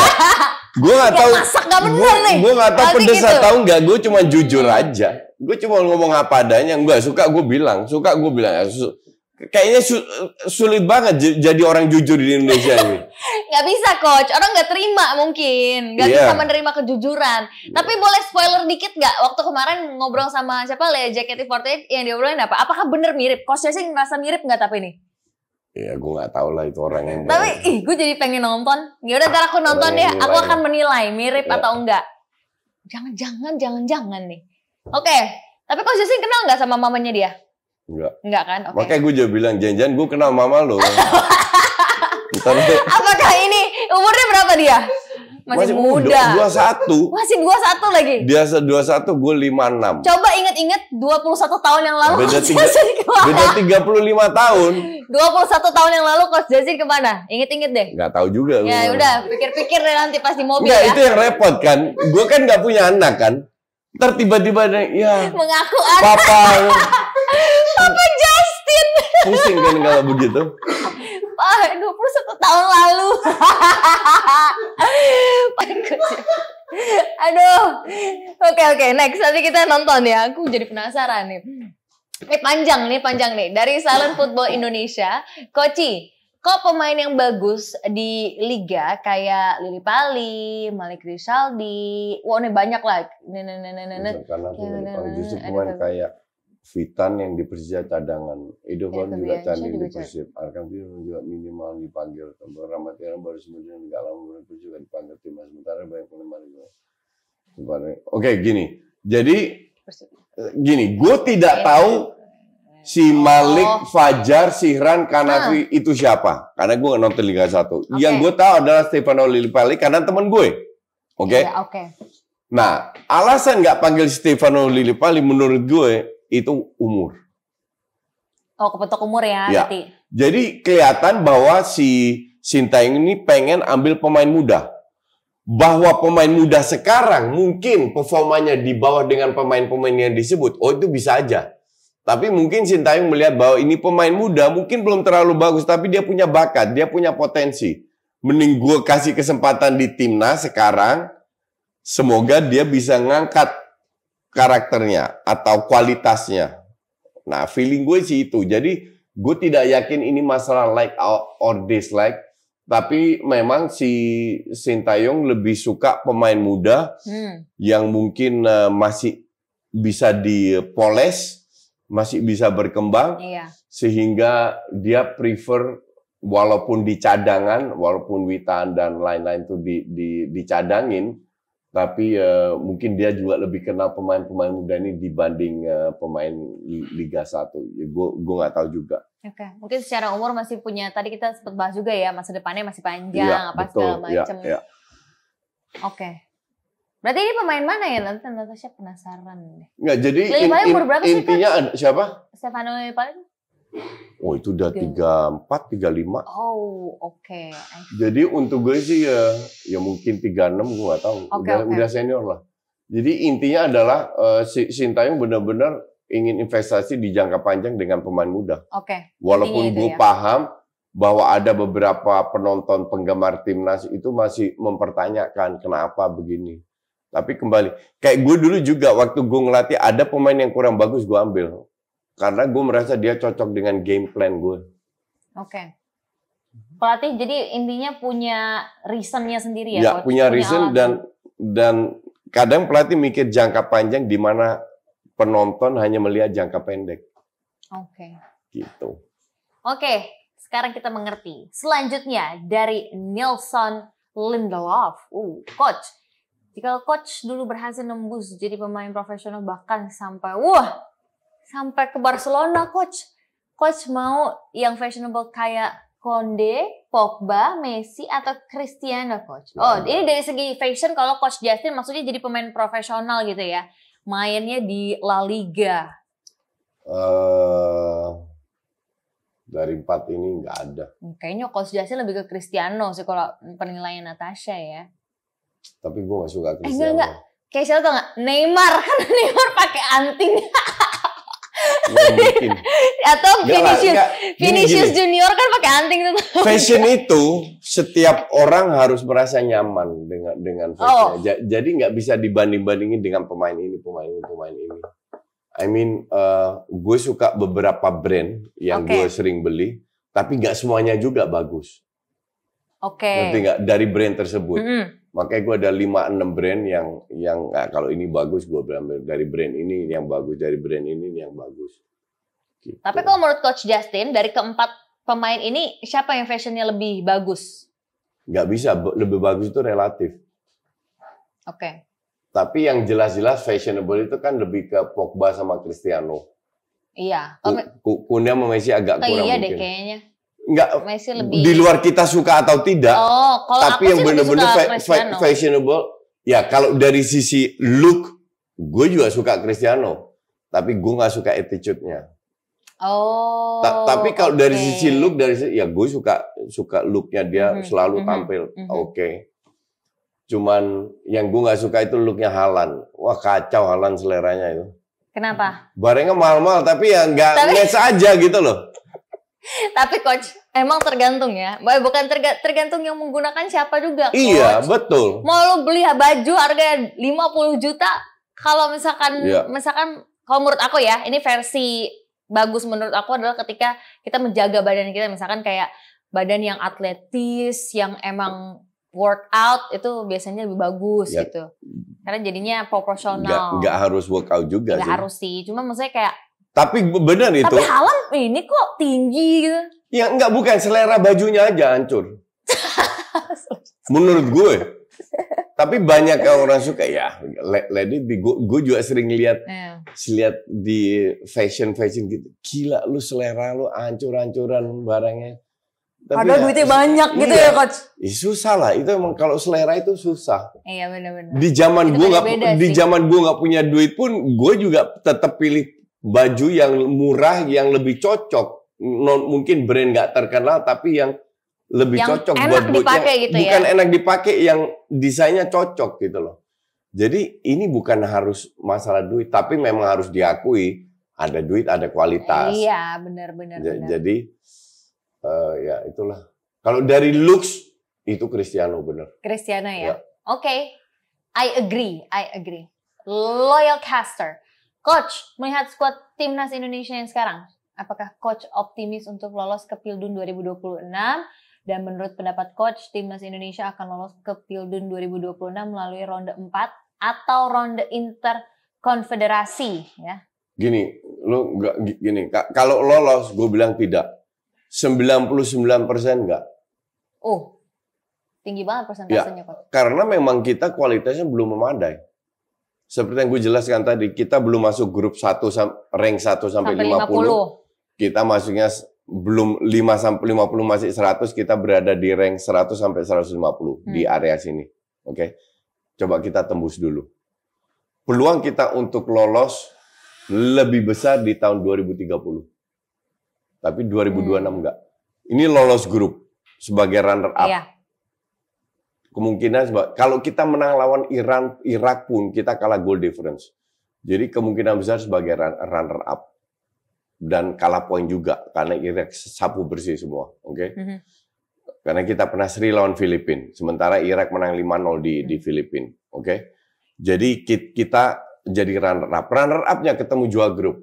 Gue gak tau. Masak gak bener nih. Gue gak tau pedes gitu. atau enggak. Gue cuma jujur aja. Gue cuma ngomong apa adanya. gue suka gue bilang. Suka gue bilang. Ya, kayaknya su sulit banget jadi orang jujur di Indonesia ini. Gak bisa coach, orang gak terima mungkin, gak yeah. bisa menerima kejujuran. Yeah. Tapi boleh spoiler dikit gak? Waktu kemarin ngobrol sama siapa Lea jkt forte yang diobrolin apa? Apakah bener mirip? Coachnya sih ngerasa mirip gak tapi ini? ya gue gak tau lah itu orang yang tapi ih gue jadi pengen nonton ya udah ntar aku nonton deh ya. aku akan menilai mirip ya. atau enggak jangan jangan jangan jangan nih oke okay. tapi kok Justin kenal nggak sama mamanya dia Enggak. Enggak kan? Okay. Makanya gue juga bilang, jangan-jangan gue kenal mama lo. Apakah ini umurnya berapa dia? Masih, masih muda. Dua satu. Masih dua satu lagi. Biasa dua satu, gue lima enam. Coba inget-inget dua puluh satu tahun yang lalu. Beda tiga. Beda tiga puluh lima tahun. dua puluh satu tahun yang lalu Coach Jazin kemana? Inget-inget deh. Gak tau juga. Ya gue. udah, pikir-pikir deh nanti pas di mobil Nggak, ya. itu yang repot kan. Gue kan gak punya anak kan. Ntar tiba-tiba ada, ya. Mengaku anak. Papa. Papa Justin. Pusing kan kalau begitu. lupa 21 tahun lalu. Aduh. Oke oke, next nanti kita nonton ya. Aku jadi penasaran nih. Ini panjang nih, panjang nih. Dari Salon Football Indonesia, Koci, kok pemain yang bagus di liga kayak Lili Pali, Malik Rizaldi, wah wow, ini banyak lah. Karena justru pemain kayak Vitan yang di cadangan, Edovan juga tanding di Persib, Arkam juga minimal dipanggil, Tonton Ramadhan Iram baru sebenarnya nggak lama kemudian juga dipanggil timnas sementara banyak penggemar juga. Oke gini, jadi eh, gini, gue tidak eh, tahu eh, si Malik, oh. Fajar, Sihran, Kanafi nah. itu siapa? Karena gue nggak nonton Liga Satu. Okay. Yang gue tahu adalah Stefano Lillipali karena temen gue. Oke. Okay? Ya, yeah, Oke. Okay. Nah, alasan nggak panggil Stefano Lillipali menurut gue itu umur. Oh, kepetok umur ya, ya. Jadi kelihatan bahwa si Sintayong ini pengen ambil pemain muda. Bahwa pemain muda sekarang mungkin performanya di bawah dengan pemain-pemain yang disebut. Oh, itu bisa aja. Tapi mungkin Sintayong melihat bahwa ini pemain muda mungkin belum terlalu bagus, tapi dia punya bakat, dia punya potensi. Mending gue kasih kesempatan di timnas sekarang, semoga dia bisa ngangkat karakternya atau kualitasnya. Nah, feeling gue sih itu. Jadi gue tidak yakin ini masalah like or dislike, tapi memang si Sintayong lebih suka pemain muda hmm. yang mungkin eh, masih bisa dipoles, masih bisa berkembang, iya. sehingga dia prefer walaupun di cadangan, walaupun Witan dan lain-lain itu di, di, dicadangin, tapi uh, mungkin dia juga lebih kenal pemain-pemain muda ini dibanding uh, pemain Liga 1. Ya, gue gue nggak tahu juga. Oke, okay. mungkin secara umur masih punya. Tadi kita sempat bahas juga ya masa depannya masih panjang, ya, apa betul, segala iya, macam. Ya, ya. Oke. Okay. Berarti ini pemain mana ya? Nanti Natasha penasaran deh. Nggak, jadi in, in, in, berapa intinya kan? siapa? Stefano paling Oh itu udah tiga empat tiga lima. Oh oke. Okay. Jadi untuk gue sih ya ya mungkin tiga enam gue nggak tahu. Okay, udah okay. udah senior lah. Jadi intinya adalah uh, si Sintayong benar-benar ingin investasi di jangka panjang dengan pemain muda. Oke. Okay. Walaupun gue ya. paham bahwa ada beberapa penonton penggemar timnas itu masih mempertanyakan kenapa begini. Tapi kembali, kayak gue dulu juga waktu gue ngelatih ada pemain yang kurang bagus gue ambil. Karena gue merasa dia cocok dengan game plan gue. Oke. Okay. Pelatih jadi intinya punya reasonnya sendiri ya? Ya punya, punya reason alat. dan dan kadang pelatih mikir jangka panjang di mana penonton hanya melihat jangka pendek. Oke. Okay. Gitu. Oke, okay, sekarang kita mengerti. Selanjutnya dari Nelson Lindelof. Uh, coach. Jika coach dulu berhasil nembus jadi pemain profesional bahkan sampai wah sampai ke Barcelona coach. Coach mau yang fashionable kayak Conde, Pogba, Messi atau Cristiano coach. Oh, iya. ini dari segi fashion kalau coach Justin maksudnya jadi pemain profesional gitu ya. Mainnya di La Liga. Uh, dari empat ini nggak ada. Kayaknya coach Justin lebih ke Cristiano sih kalau penilaian Natasha ya. Tapi gue gak suka eh, Cristiano. Eh, enggak, enggak. Kayak siapa tau gak? Neymar. Karena Neymar pakai anting. Oh, mungkin. Atau ya, Vinicius, enggak, Vinicius gini, Junior kan pakai anting itu. Fashion itu setiap orang harus merasa nyaman dengan dengan fashion. Oh. Jadi nggak bisa dibanding-bandingin dengan pemain ini, pemain ini, pemain ini. I mean, uh, gue suka beberapa brand yang okay. gue sering beli, tapi nggak semuanya juga bagus. Oke. Okay. Nanti nggak dari brand tersebut. Mm -hmm. Makanya gue ada lima enam brand yang yang nah, kalau ini bagus gue bilang dari brand ini yang bagus dari brand ini yang bagus. Gitu. Tapi kalau menurut Coach Justin dari keempat pemain ini siapa yang fashionnya lebih bagus? Gak bisa, lebih bagus itu relatif. Oke. Okay. Tapi yang jelas-jelas fashionable itu kan lebih ke Pogba sama Cristiano. Iya. Ku, sama Messi agak oh, kurang iya mungkin. Iya deh kayaknya nggak lebih... di luar kita suka atau tidak. Oh, kalau tapi yang benar-benar fa fa fashionable. Ya kalau dari sisi look, gue juga suka Cristiano, tapi gue nggak suka attitude-nya. Oh. Ta tapi kalau okay. dari sisi look, dari sisi, ya gue suka suka looknya dia mm -hmm. selalu mm-hmm, tampil mm -hmm. oke. Okay. Cuman yang gue nggak suka itu looknya Halan. Wah kacau Halan seleranya itu. Kenapa? Barengnya mahal-mahal tapi ya nggak tapi... match aja gitu loh. Tapi coach, emang tergantung ya. Eh, bukan terga, tergantung yang menggunakan siapa juga. Coach. Iya, betul. Mau lo beli baju harga 50 juta, kalau misalkan iya. misalkan kalau menurut aku ya, ini versi bagus menurut aku adalah ketika kita menjaga badan kita misalkan kayak badan yang atletis, yang emang workout itu biasanya lebih bagus ya. gitu. Karena jadinya proporsional. Gak, harus workout juga gak sih. harus sih. Cuma maksudnya kayak tapi benar itu. Tapi Halam ini kok tinggi gitu. Ya enggak bukan selera bajunya aja hancur. Menurut gue. Tapi banyak orang suka ya. Lady di gue juga sering lihat yeah. lihat di fashion fashion gitu. Gila lu selera lu hancur-hancuran barangnya. Tapi Padahal ya, duitnya banyak gitu iya, gitu ya coach. Ya, susah lah itu emang kalau selera itu susah. Iya benar-benar. Di zaman gue nggak di zaman gue nggak punya duit pun gue juga tetap pilih baju yang murah yang lebih cocok non mungkin brand nggak terkenal tapi yang lebih yang cocok enak buat dipakai yang, gitu ya? bukan enak dipakai yang desainnya cocok gitu loh jadi ini bukan harus masalah duit tapi memang harus diakui ada duit ada kualitas iya benar-benar jadi uh, ya itulah kalau dari looks itu Cristiano benar Cristiano ya, ya. oke okay. I agree I agree loyal caster Coach, melihat skuad timnas Indonesia yang sekarang, apakah coach optimis untuk lolos ke Pildun 2026? Dan menurut pendapat coach, timnas Indonesia akan lolos ke Pildun 2026 melalui ronde 4 atau ronde interkonfederasi ya. Gini, lu nggak gini, kalau lolos gue bilang tidak. 99% enggak. Oh. Tinggi banget persentasenya, ya, Coach. Karena memang kita kualitasnya belum memadai seperti yang gue jelaskan tadi, kita belum masuk grup 1 rank 1 sampai, sampai 50. 50. Kita masuknya belum 5 sampai 50 masih 100, kita berada di rank 100 sampai 150 hmm. di area sini. Oke. Okay? Coba kita tembus dulu. Peluang kita untuk lolos lebih besar di tahun 2030. Tapi 2026 hmm. enggak. Ini lolos grup sebagai runner up. Iya kemungkinan sebab kalau kita menang lawan Iran Irak pun kita kalah goal difference. Jadi kemungkinan besar sebagai runner up dan kalah poin juga karena Irak sapu bersih semua, oke? Okay? Mm -hmm. Karena kita pernah seri lawan Filipina, sementara Irak menang 5-0 di mm -hmm. di mhm. Filipina, oke? Okay? Jadi kita jadi runner up. Runner up ketemu jual grup.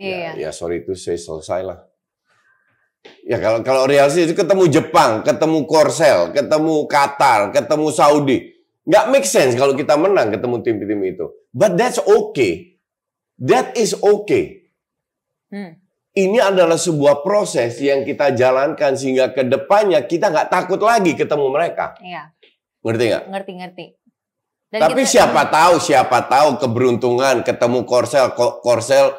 Iya. Yeah. Ya, ya sorry itu saya selesai lah. Ya kalau kalau Real sih itu ketemu Jepang, ketemu Korsel, ketemu Qatar, ketemu Saudi. Nggak make sense kalau kita menang ketemu tim-tim itu. But that's okay. That is okay. Hmm. Ini adalah sebuah proses yang kita jalankan sehingga ke depannya kita nggak takut lagi ketemu mereka. Iya. Ngerti nggak? Ngerti, ngerti. Dan Tapi kita... siapa tahu, siapa tahu keberuntungan ketemu Korsel, Korsel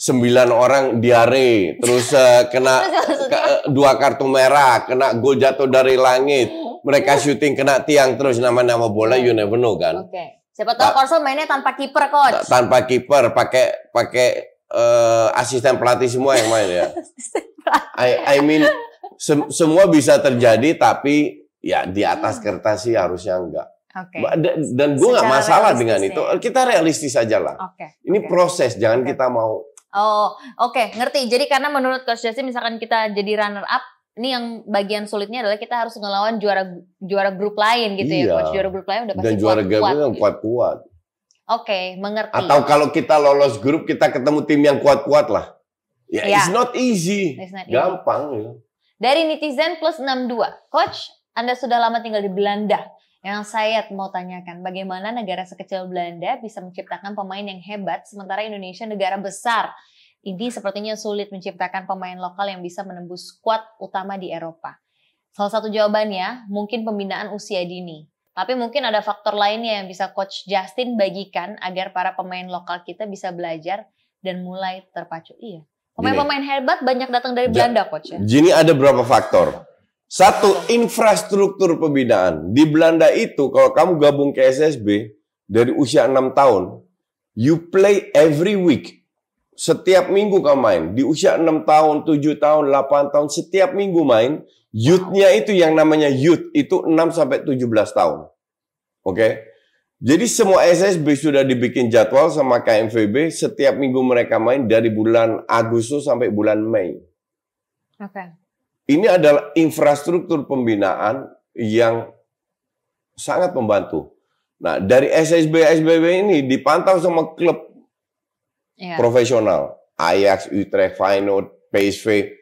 sembilan orang diare, terus uh, kena uh, dua kartu merah, kena gol jatuh dari langit, mereka syuting kena tiang terus nama-nama bola you never know kan. Oke. Okay. Siapa tahu Korsel mainnya tanpa kiper coach. Tanpa kiper, pakai pakai uh, asisten pelatih semua yang main ya. I, I mean se semua bisa terjadi tapi ya di atas hmm. kertas sih harusnya enggak. Okay. Dan gue gak masalah dengan ya. itu. Kita realistis aja lah. Okay. Ini okay. proses, jangan okay. kita mau Oh, oke, okay. ngerti. Jadi karena menurut Coach Jesse misalkan kita jadi runner up, ini yang bagian sulitnya adalah kita harus ngelawan juara juara grup lain gitu ya, iya. ya, Coach. Juara grup lain udah pasti Dan juara kuat, grup yang gitu. kuat-kuat. Oke, okay, mengerti. Atau kalau kita lolos grup, kita ketemu tim yang kuat-kuat lah. Ya, yeah, it's not easy. It's not easy. Gampang ya. Dari netizen plus 62, Coach, Anda sudah lama tinggal di Belanda. Yang saya mau tanyakan, bagaimana negara sekecil Belanda bisa menciptakan pemain yang hebat sementara Indonesia negara besar? Ini sepertinya sulit menciptakan pemain lokal yang bisa menembus skuad utama di Eropa. Salah satu jawabannya mungkin pembinaan usia dini. Tapi mungkin ada faktor lainnya yang bisa Coach Justin bagikan agar para pemain lokal kita bisa belajar dan mulai terpacu. Iya. Pemain-pemain hebat banyak datang dari Belanda, Coach. Ya? Gini ada berapa faktor satu infrastruktur pembinaan. Di Belanda itu kalau kamu gabung ke SSB dari usia enam tahun, you play every week. Setiap minggu kamu main. Di usia enam tahun, tujuh tahun, 8 tahun, setiap minggu main. Youth-nya itu yang namanya youth itu enam sampai tujuh belas tahun. Oke. Okay? Jadi semua SSB sudah dibikin jadwal sama KMVB setiap minggu mereka main dari bulan Agustus sampai bulan Mei. Oke. Okay. Ini adalah infrastruktur pembinaan yang sangat membantu. Nah, dari SSB SBB ini dipantau sama klub ya. profesional. Ajax, Utrecht, Feyenoord, PSV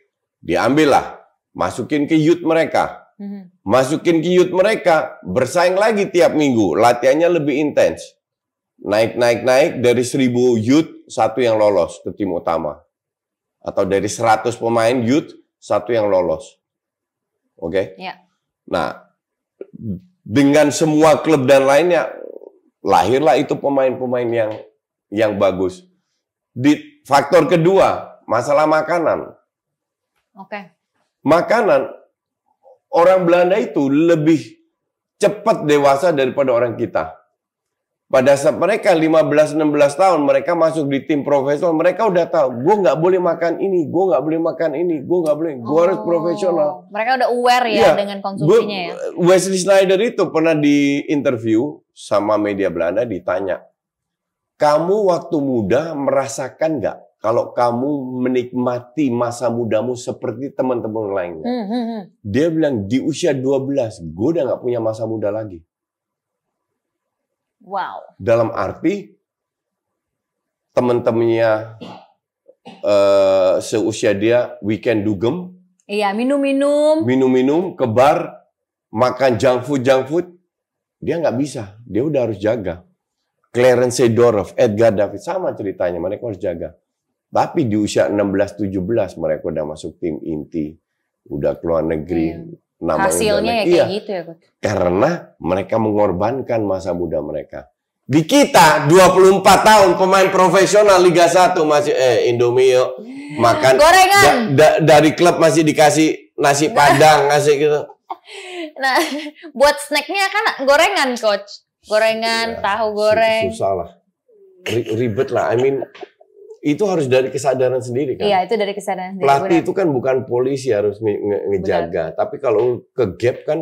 diambillah, masukin ke youth mereka. Mhm. Masukin ke youth mereka, bersaing lagi tiap minggu, latihannya lebih intens. Naik naik naik dari 1000 youth satu yang lolos ke tim utama. Atau dari 100 pemain youth satu yang lolos. Oke? Okay? Ya. Nah, dengan semua klub dan lainnya lahirlah itu pemain-pemain yang yang bagus. Di faktor kedua, masalah makanan. Oke. Okay. Makanan orang Belanda itu lebih cepat dewasa daripada orang kita. Pada saat mereka 15-16 tahun, mereka masuk di tim profesional, mereka udah tahu, gue nggak boleh makan ini, gue nggak boleh makan ini, gue nggak boleh, gue oh, harus profesional. Mereka udah aware ya, ya dengan konsumsinya gua, ya. Wesley Snyder itu pernah di interview sama media Belanda ditanya, kamu waktu muda merasakan nggak kalau kamu menikmati masa mudamu seperti teman-teman lainnya. Hmm, hmm, hmm. Dia bilang di usia 12, gue udah nggak punya masa muda lagi. Wow. Dalam arti teman-temannya uh, eh, seusia dia weekend dugem. Iya, minum-minum. Minum-minum ke bar, makan junk food junk food, dia nggak bisa. Dia udah harus jaga. Clarence Seedorf, Edgar David sama ceritanya, mereka harus jaga. Tapi di usia 16-17 mereka udah masuk tim inti, udah keluar negeri. Iya namanya hasilnya ya kayak iya. gitu ya Coach. Karena mereka mengorbankan masa muda mereka. Di kita 24 tahun pemain profesional Liga 1 masih eh Indomio iya, makan gorengan. Da, da, dari klub masih dikasih nasi nah. padang ngasih gitu. Nah, buat snacknya kan gorengan coach. Gorengan, ya, tahu goreng. Susah lah. Ribet lah. I mean itu harus dari kesadaran sendiri kan? Iya itu dari kesadaran sendiri. Pelatih benar. itu kan bukan polisi harus nge nge ngejaga, benar. tapi kalau ke gap kan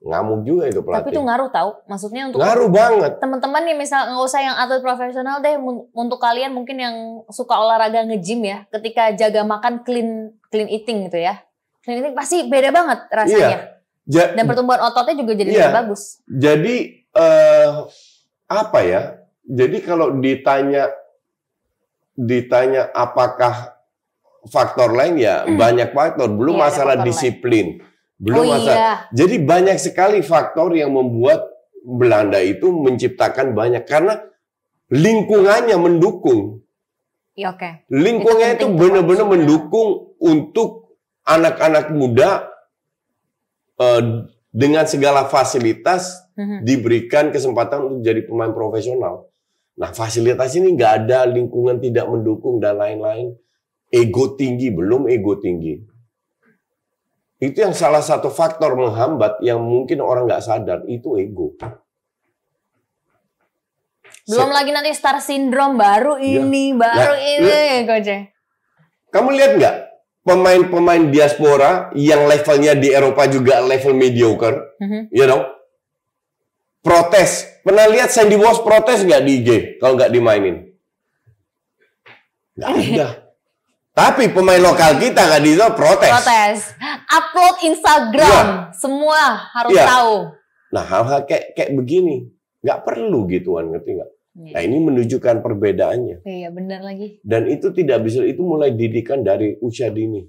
ngamuk juga itu pelatih. Tapi itu ngaruh tau? maksudnya untuk ngaruh banget. Teman-teman nih misal nggak usah yang atlet profesional deh, untuk kalian mungkin yang suka olahraga nge-gym ya, ketika jaga makan clean clean eating gitu ya, clean eating pasti beda banget rasanya. Iya. Ja Dan pertumbuhan ototnya juga jadi iya. lebih bagus. Jadi uh, apa ya? Jadi kalau ditanya ditanya apakah faktor lain ya hmm. banyak faktor belum iya, masalah disiplin lain. belum oh, masalah iya. jadi banyak sekali faktor yang membuat Belanda itu menciptakan banyak karena lingkungannya mendukung ya, oke okay. lingkungannya itu, benar-benar ya. mendukung untuk anak-anak muda uh, dengan segala fasilitas -hmm. diberikan kesempatan untuk jadi pemain profesional Nah fasilitas ini nggak ada lingkungan tidak mendukung dan lain-lain. Ego tinggi belum ego tinggi. Itu yang salah satu faktor menghambat yang mungkin orang nggak sadar itu ego. Belum Se lagi nanti star syndrome baru ya. ini, baru nah, ini, Ya. Kamu lihat nggak pemain-pemain diaspora yang levelnya di Eropa juga level mediocre, mm -hmm. you know, protes Pernah lihat Sandy Walsh protes nggak di DJ kalau nggak dimainin? Nggak eh. ada. Tapi pemain lokal kita nggak di protes. Protes. Upload Instagram, ya. semua harus ya. tahu. Nah hal-hal kayak kayak begini nggak perlu gituan ngerti nggak? Ya. Nah ini menunjukkan perbedaannya. Iya benar lagi. Dan itu tidak bisa itu mulai didikan dari usia dini,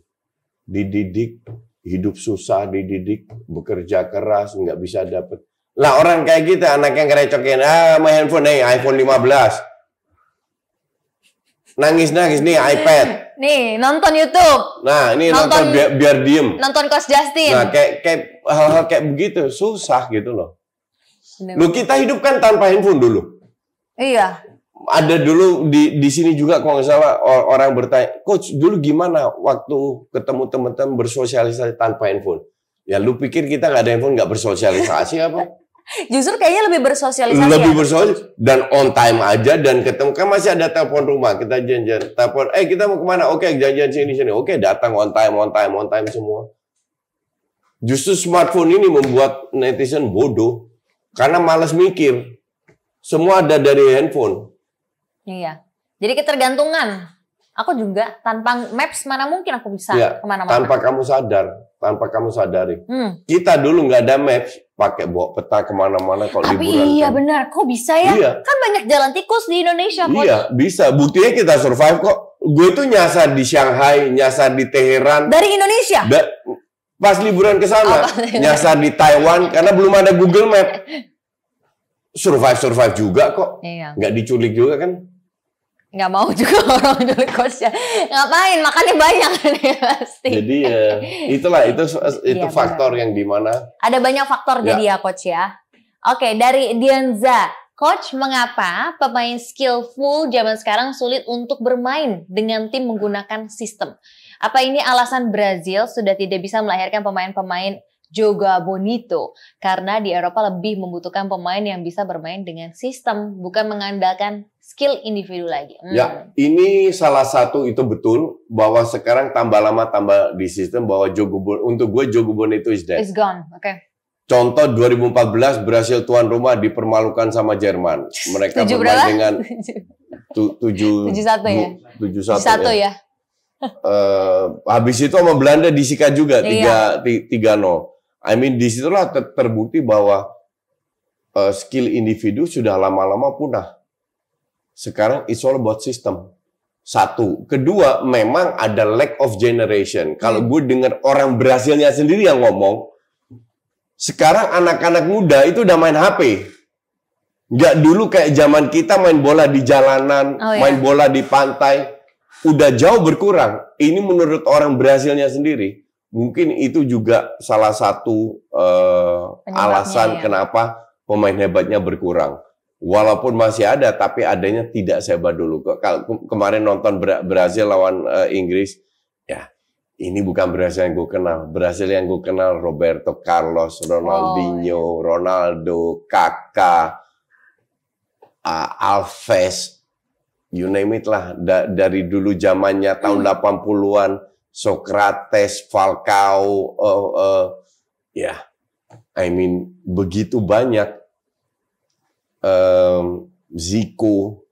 dididik hidup susah, dididik bekerja keras nggak bisa dapet lah orang kayak kita gitu, anak yang ngerecokin, ah mau handphone nih iPhone 15. Nangis-nangis nih iPad. Nih, nonton YouTube. Nah, ini nonton, nonton biar, biar diem. Nonton Coach Justin. Nah, kayak kayak hal-hal kayak begitu susah gitu loh. Lu kita hidup kan tanpa handphone dulu. Iya ada dulu di di sini juga kalau nggak salah orang bertanya, coach dulu gimana waktu ketemu teman-teman bersosialisasi tanpa handphone? Ya lu pikir kita nggak ada handphone nggak bersosialisasi apa? Justru kayaknya lebih bersosialisasi. Lebih ya? bersosialisasi dan on time aja dan ketemu kan masih ada telepon rumah kita janjian telepon eh kita mau kemana oke okay, janjian sini sini oke okay, datang on time on time on time semua. Justru smartphone ini membuat netizen bodoh karena malas mikir. Semua ada dari handphone. Iya. Jadi ketergantungan. Aku juga tanpa maps mana mungkin aku bisa iya, kemana-mana. Tanpa kamu sadar, tanpa kamu sadari. Hmm. Kita dulu nggak ada maps, pakai bawa peta kemana-mana kalau Tapi liburan. Iya kan. benar, kok bisa ya? Iya. Kan banyak jalan tikus di Indonesia. Iya Iya bisa, buktinya kita survive kok. Gue tuh nyasar di Shanghai, nyasar di Teheran. Dari Indonesia? Da pas liburan ke sana, nyasar di Taiwan karena belum ada Google Map. Survive survive juga kok, iya. nggak diculik juga kan? nggak mau juga orang dulu coachnya ngapain makannya banyak nih kan ya, pasti jadi ya itulah itu itu ya, faktor benar. yang dimana ada banyak faktor ya. jadi ya coach ya oke dari Dianza coach mengapa pemain skillful zaman sekarang sulit untuk bermain dengan tim menggunakan sistem apa ini alasan Brazil sudah tidak bisa melahirkan pemain-pemain juga bonito karena di Eropa lebih membutuhkan pemain yang bisa bermain dengan sistem bukan mengandalkan skill individu lagi. Hmm. Ya, ini salah satu itu betul bahwa sekarang tambah lama tambah di sistem bahwa Jogo untuk gue Jogo bonito is dead. Is gone. Oke. Okay. Contoh 2014 berhasil tuan rumah dipermalukan sama Jerman. Mereka tujuh bermain berapa? dengan tu, tujuh tujuh satu ya. Tujuh satu, ya. satu ya. ya. uh, habis itu sama Belanda disikat juga iya. tiga tiga nol. I mean disitulah ter terbukti bahwa uh, skill individu sudah lama-lama punah. Sekarang it's all about system. Satu, kedua memang ada lack of generation. Kalau gue dengar orang berhasilnya sendiri yang ngomong, sekarang anak-anak muda itu udah main HP. Nggak dulu kayak zaman kita main bola di jalanan, oh, iya? main bola di pantai, udah jauh berkurang. Ini menurut orang berhasilnya sendiri mungkin itu juga salah satu uh, alasan ya. kenapa pemain hebatnya berkurang. Walaupun masih ada, tapi adanya tidak sehebat dulu. Kalau kemarin nonton Bra Brazil lawan uh, Inggris, ya ini bukan Brazil yang gue kenal. Brazil yang gue kenal Roberto Carlos, Ronaldinho, oh. Iya. Ronaldo, Kaká, uh, Alves, you name it lah. Da dari dulu zamannya tahun hmm. 80-an Socrates, Falcao, uh, uh, ya, yeah. I mean begitu banyak um, Zico,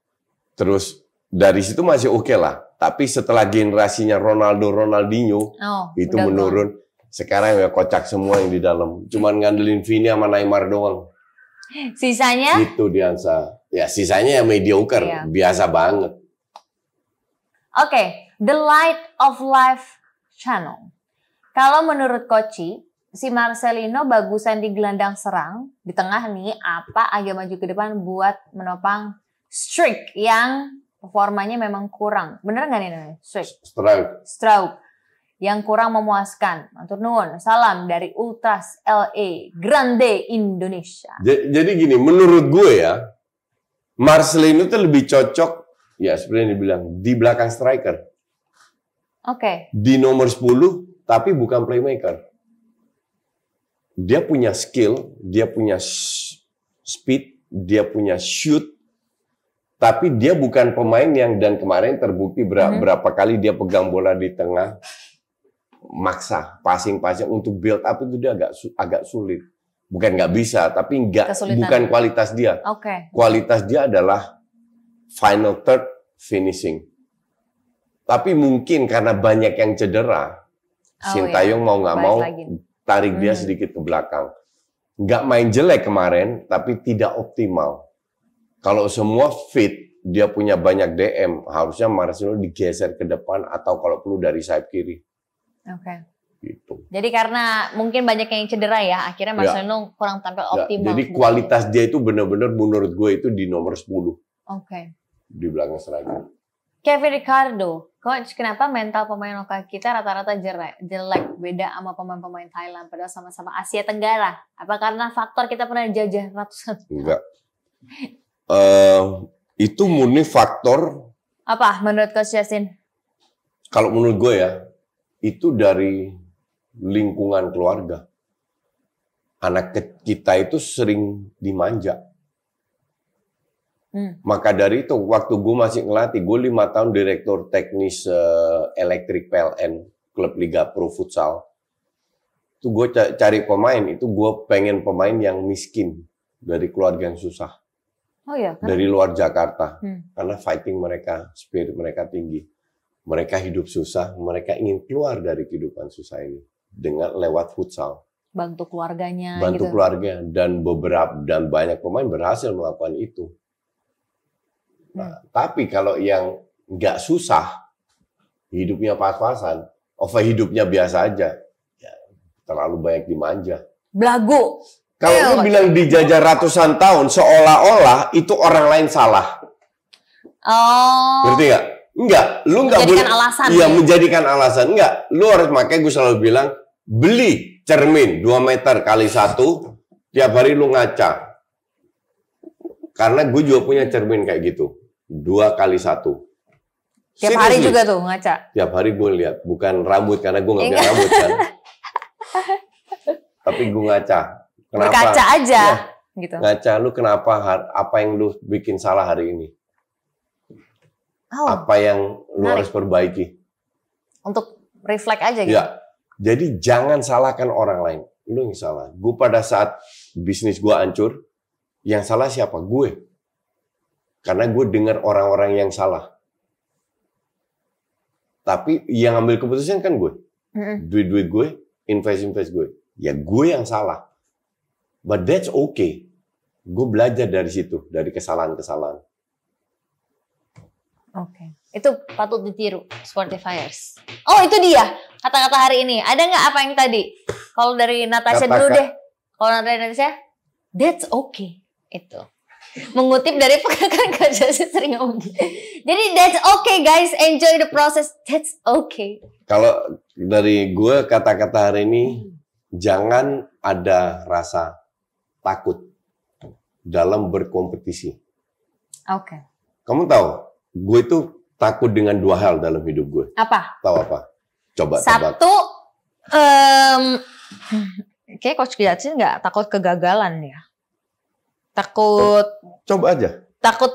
terus dari situ masih oke okay lah. Tapi setelah generasinya Ronaldo, Ronaldinho oh, itu menurun. Gone. Sekarang ya kocak semua yang di dalam. Cuman ngandelin Vini sama Neymar doang. Sisanya? Itu Diansa. Ya sisanya ya mediocre, iya. biasa banget. Oke, okay. The Light of Life Channel. Kalau menurut Koci, si Marcelino bagusan di gelandang serang, di tengah nih apa agak maju ke depan buat menopang strik yang performanya memang kurang. Bener nggak nih strik? Strauk, strauk Yang kurang memuaskan. Mantur nuwun. Salam dari Ultras LA Grande Indonesia. Jadi gini, menurut gue ya, Marcelino tuh lebih cocok ya seperti yang dibilang di belakang striker. Oke. Okay. Di nomor 10 tapi bukan playmaker. Dia punya skill, dia punya speed, dia punya shoot, tapi dia bukan pemain yang dan kemarin terbukti ber -hmm. berapa kali dia pegang bola di tengah maksa passing-passing untuk build up itu dia agak agak sulit. Bukan nggak bisa, tapi nggak bukan kualitas dia. Okay. Kualitas dia adalah final third finishing tapi mungkin karena banyak yang cedera, oh, Sintayong iya. mau nggak mau lagi. tarik hmm. dia sedikit ke belakang. Nggak main jelek kemarin, tapi tidak optimal. Kalau semua fit, dia punya banyak DM, harusnya Marcelo digeser ke depan atau kalau perlu dari sayap kiri. Oke. Okay. Gitu. Jadi karena mungkin banyak yang cedera ya, akhirnya ya. Marcelo ya. kurang tampil ya, optimal. Jadi kualitas dia itu benar-benar menurut gue itu di nomor 10. Oke. Okay. Di belakang seragam. Kevin Ricardo, coach, kenapa mental pemain lokal kita rata-rata jelek, jelek beda sama pemain-pemain Thailand padahal sama-sama Asia Tenggara? Apa karena faktor kita pernah jajah ratusan? Enggak. Uh, itu murni faktor apa menurut coach Yasin? Kalau menurut gue ya, itu dari lingkungan keluarga. Anak kita itu sering dimanja Hmm. Maka dari itu waktu gue masih ngelatih, gue lima tahun direktur teknis uh, elektrik PLN klub Liga Pro Futsal. Itu gue cari pemain, itu gue pengen pemain yang miskin dari keluarga yang susah. Oh iya. Karena... Dari luar Jakarta, hmm. karena fighting mereka, spirit mereka tinggi, mereka hidup susah, mereka ingin keluar dari kehidupan susah ini dengan lewat futsal. Bantu keluarganya. Bantu gitu. keluarga dan beberapa dan banyak pemain berhasil melakukan itu Nah, hmm. tapi kalau yang nggak susah, hidupnya pas-pasan, over hidupnya biasa aja, ya, terlalu banyak dimanja. Belagu. Kalau iya, lu bilang dijajah ratusan tahun, seolah-olah itu orang lain salah. Oh. Berarti nggak? Enggak, lu nggak boleh. alasan. Iya, ya? menjadikan alasan. Enggak, lu harus pakai gue selalu bilang beli cermin 2 meter kali satu tiap hari lu ngaca karena gue juga punya cermin kayak gitu. Dua kali satu. Tiap Seriously. hari juga tuh ngaca. Tiap hari gue lihat, bukan rambut karena gue nggak punya iya. rambut kan. Tapi gue ngaca. Kenapa? Ngaca aja. nah, gitu. Ngaca lu kenapa apa yang lu bikin salah hari ini? Oh, apa yang lu harus perbaiki? Untuk reflect aja gitu. Ya. Jadi jangan salahkan orang lain. Lu yang salah. Gue pada saat bisnis gue hancur, yang salah siapa? Gue. Karena gue dengar orang-orang yang salah. Tapi yang ambil keputusan kan gue. Duit-duit gue, invest-invest gue. Ya gue yang salah. But that's okay. Gue belajar dari situ, dari kesalahan-kesalahan. Oke. Okay. Itu patut ditiru Sportifiers. Oh, itu dia kata-kata hari ini. Ada nggak apa yang tadi? Kalau dari Natasha dulu deh. Kalau dari Natasha, that's okay itu mengutip dari pekerjaan kerja saya sering ngomong jadi that's okay guys enjoy the process that's okay kalau dari gue kata-kata hari ini hmm. jangan ada rasa takut dalam berkompetisi oke okay. kamu tahu gue itu takut dengan dua hal dalam hidup gue apa tahu apa coba satu oke um, kayak coach kiatin nggak takut kegagalan ya Takut. Coba aja. Takut.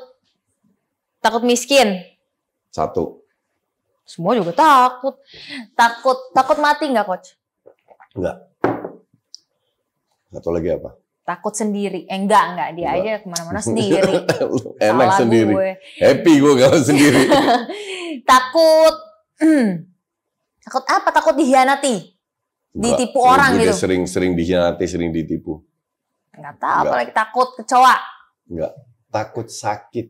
Takut miskin. Satu. Semua juga takut. Takut. Takut mati nggak coach? Enggak. Satu lagi apa? Takut sendiri. Eh, enggak, enggak. Dia enggak. aja kemana-mana sendiri. Enak Salah sendiri. Gue. Happy gue kalau sendiri. takut. takut apa? Takut dihianati. Ditipu Enggak, orang gitu. Sering-sering dihianati, sering ditipu. Nggak tahu, Enggak. apalagi takut kecoa. Enggak, takut sakit.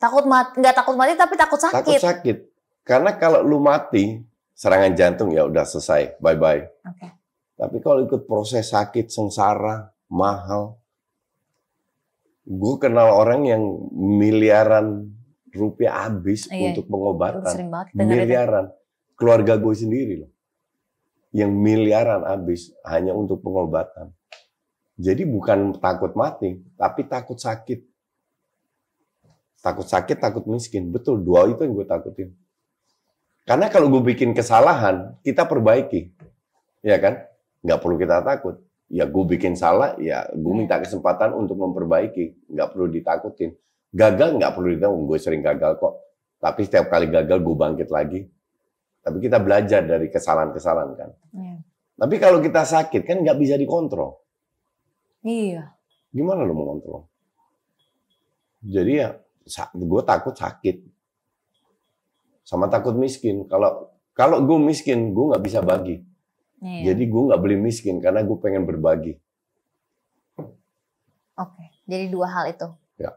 Takut mati, nggak takut mati tapi takut sakit. Takut sakit. Karena kalau lu mati, serangan jantung ya udah selesai, bye-bye. Okay. Tapi kalau ikut proses sakit, sengsara, mahal. Gue kenal orang yang miliaran rupiah habis iya, untuk pengobatan. miliaran. Itu. Keluarga gue sendiri loh yang miliaran habis hanya untuk pengobatan. Jadi bukan takut mati, tapi takut sakit. Takut sakit, takut miskin. Betul, dua itu yang gue takutin. Karena kalau gue bikin kesalahan, kita perbaiki. Ya kan? Gak perlu kita takut. Ya gue bikin salah, ya gue minta kesempatan untuk memperbaiki. Gak perlu ditakutin. Gagal gak perlu ditakutin. Gue sering gagal kok. Tapi setiap kali gagal gue bangkit lagi. Tapi kita belajar dari kesalahan-kesalahan kan. Ya. Tapi kalau kita sakit kan nggak bisa dikontrol. Iya. Gimana lo mau kontrol? Jadi ya, gue takut sakit. Sama takut miskin. Kalau kalau gue miskin, gue nggak bisa bagi. Iya. Jadi gue nggak beli miskin karena gue pengen berbagi. Oke, jadi dua hal itu. Ya,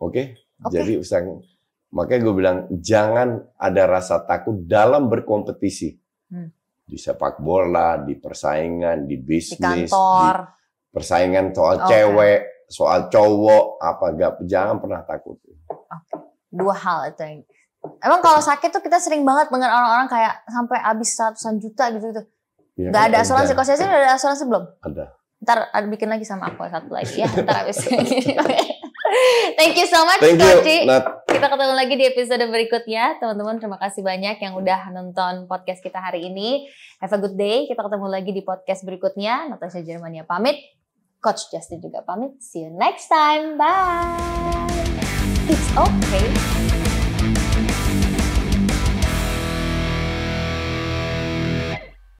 oke. oke. Jadi usang. Makanya gue bilang jangan ada rasa takut dalam berkompetisi. Hmm. Di sepak bola, di persaingan, di bisnis, di, kantor. di persaingan soal okay. cewek, soal cowok, apa gak jangan pernah takut. Okay. Dua hal itu yang Emang kalau sakit tuh kita sering banget dengan orang-orang kayak sampai habis ratusan juta gitu gitu. Ya, gak ada eh, asuransi. Kalau saya ada asuransi belum? Ada. Ntar ada bikin lagi sama aku satu lagi ya. Ntar habis Thank you so much, Thank Koci. You, Nat. Kita ketemu lagi di episode berikutnya. Teman-teman, terima kasih banyak yang udah nonton podcast kita hari ini. Have a good day. Kita ketemu lagi di podcast berikutnya. Natasha Jermania pamit. Coach Justin juga pamit. See you next time. Bye. It's okay.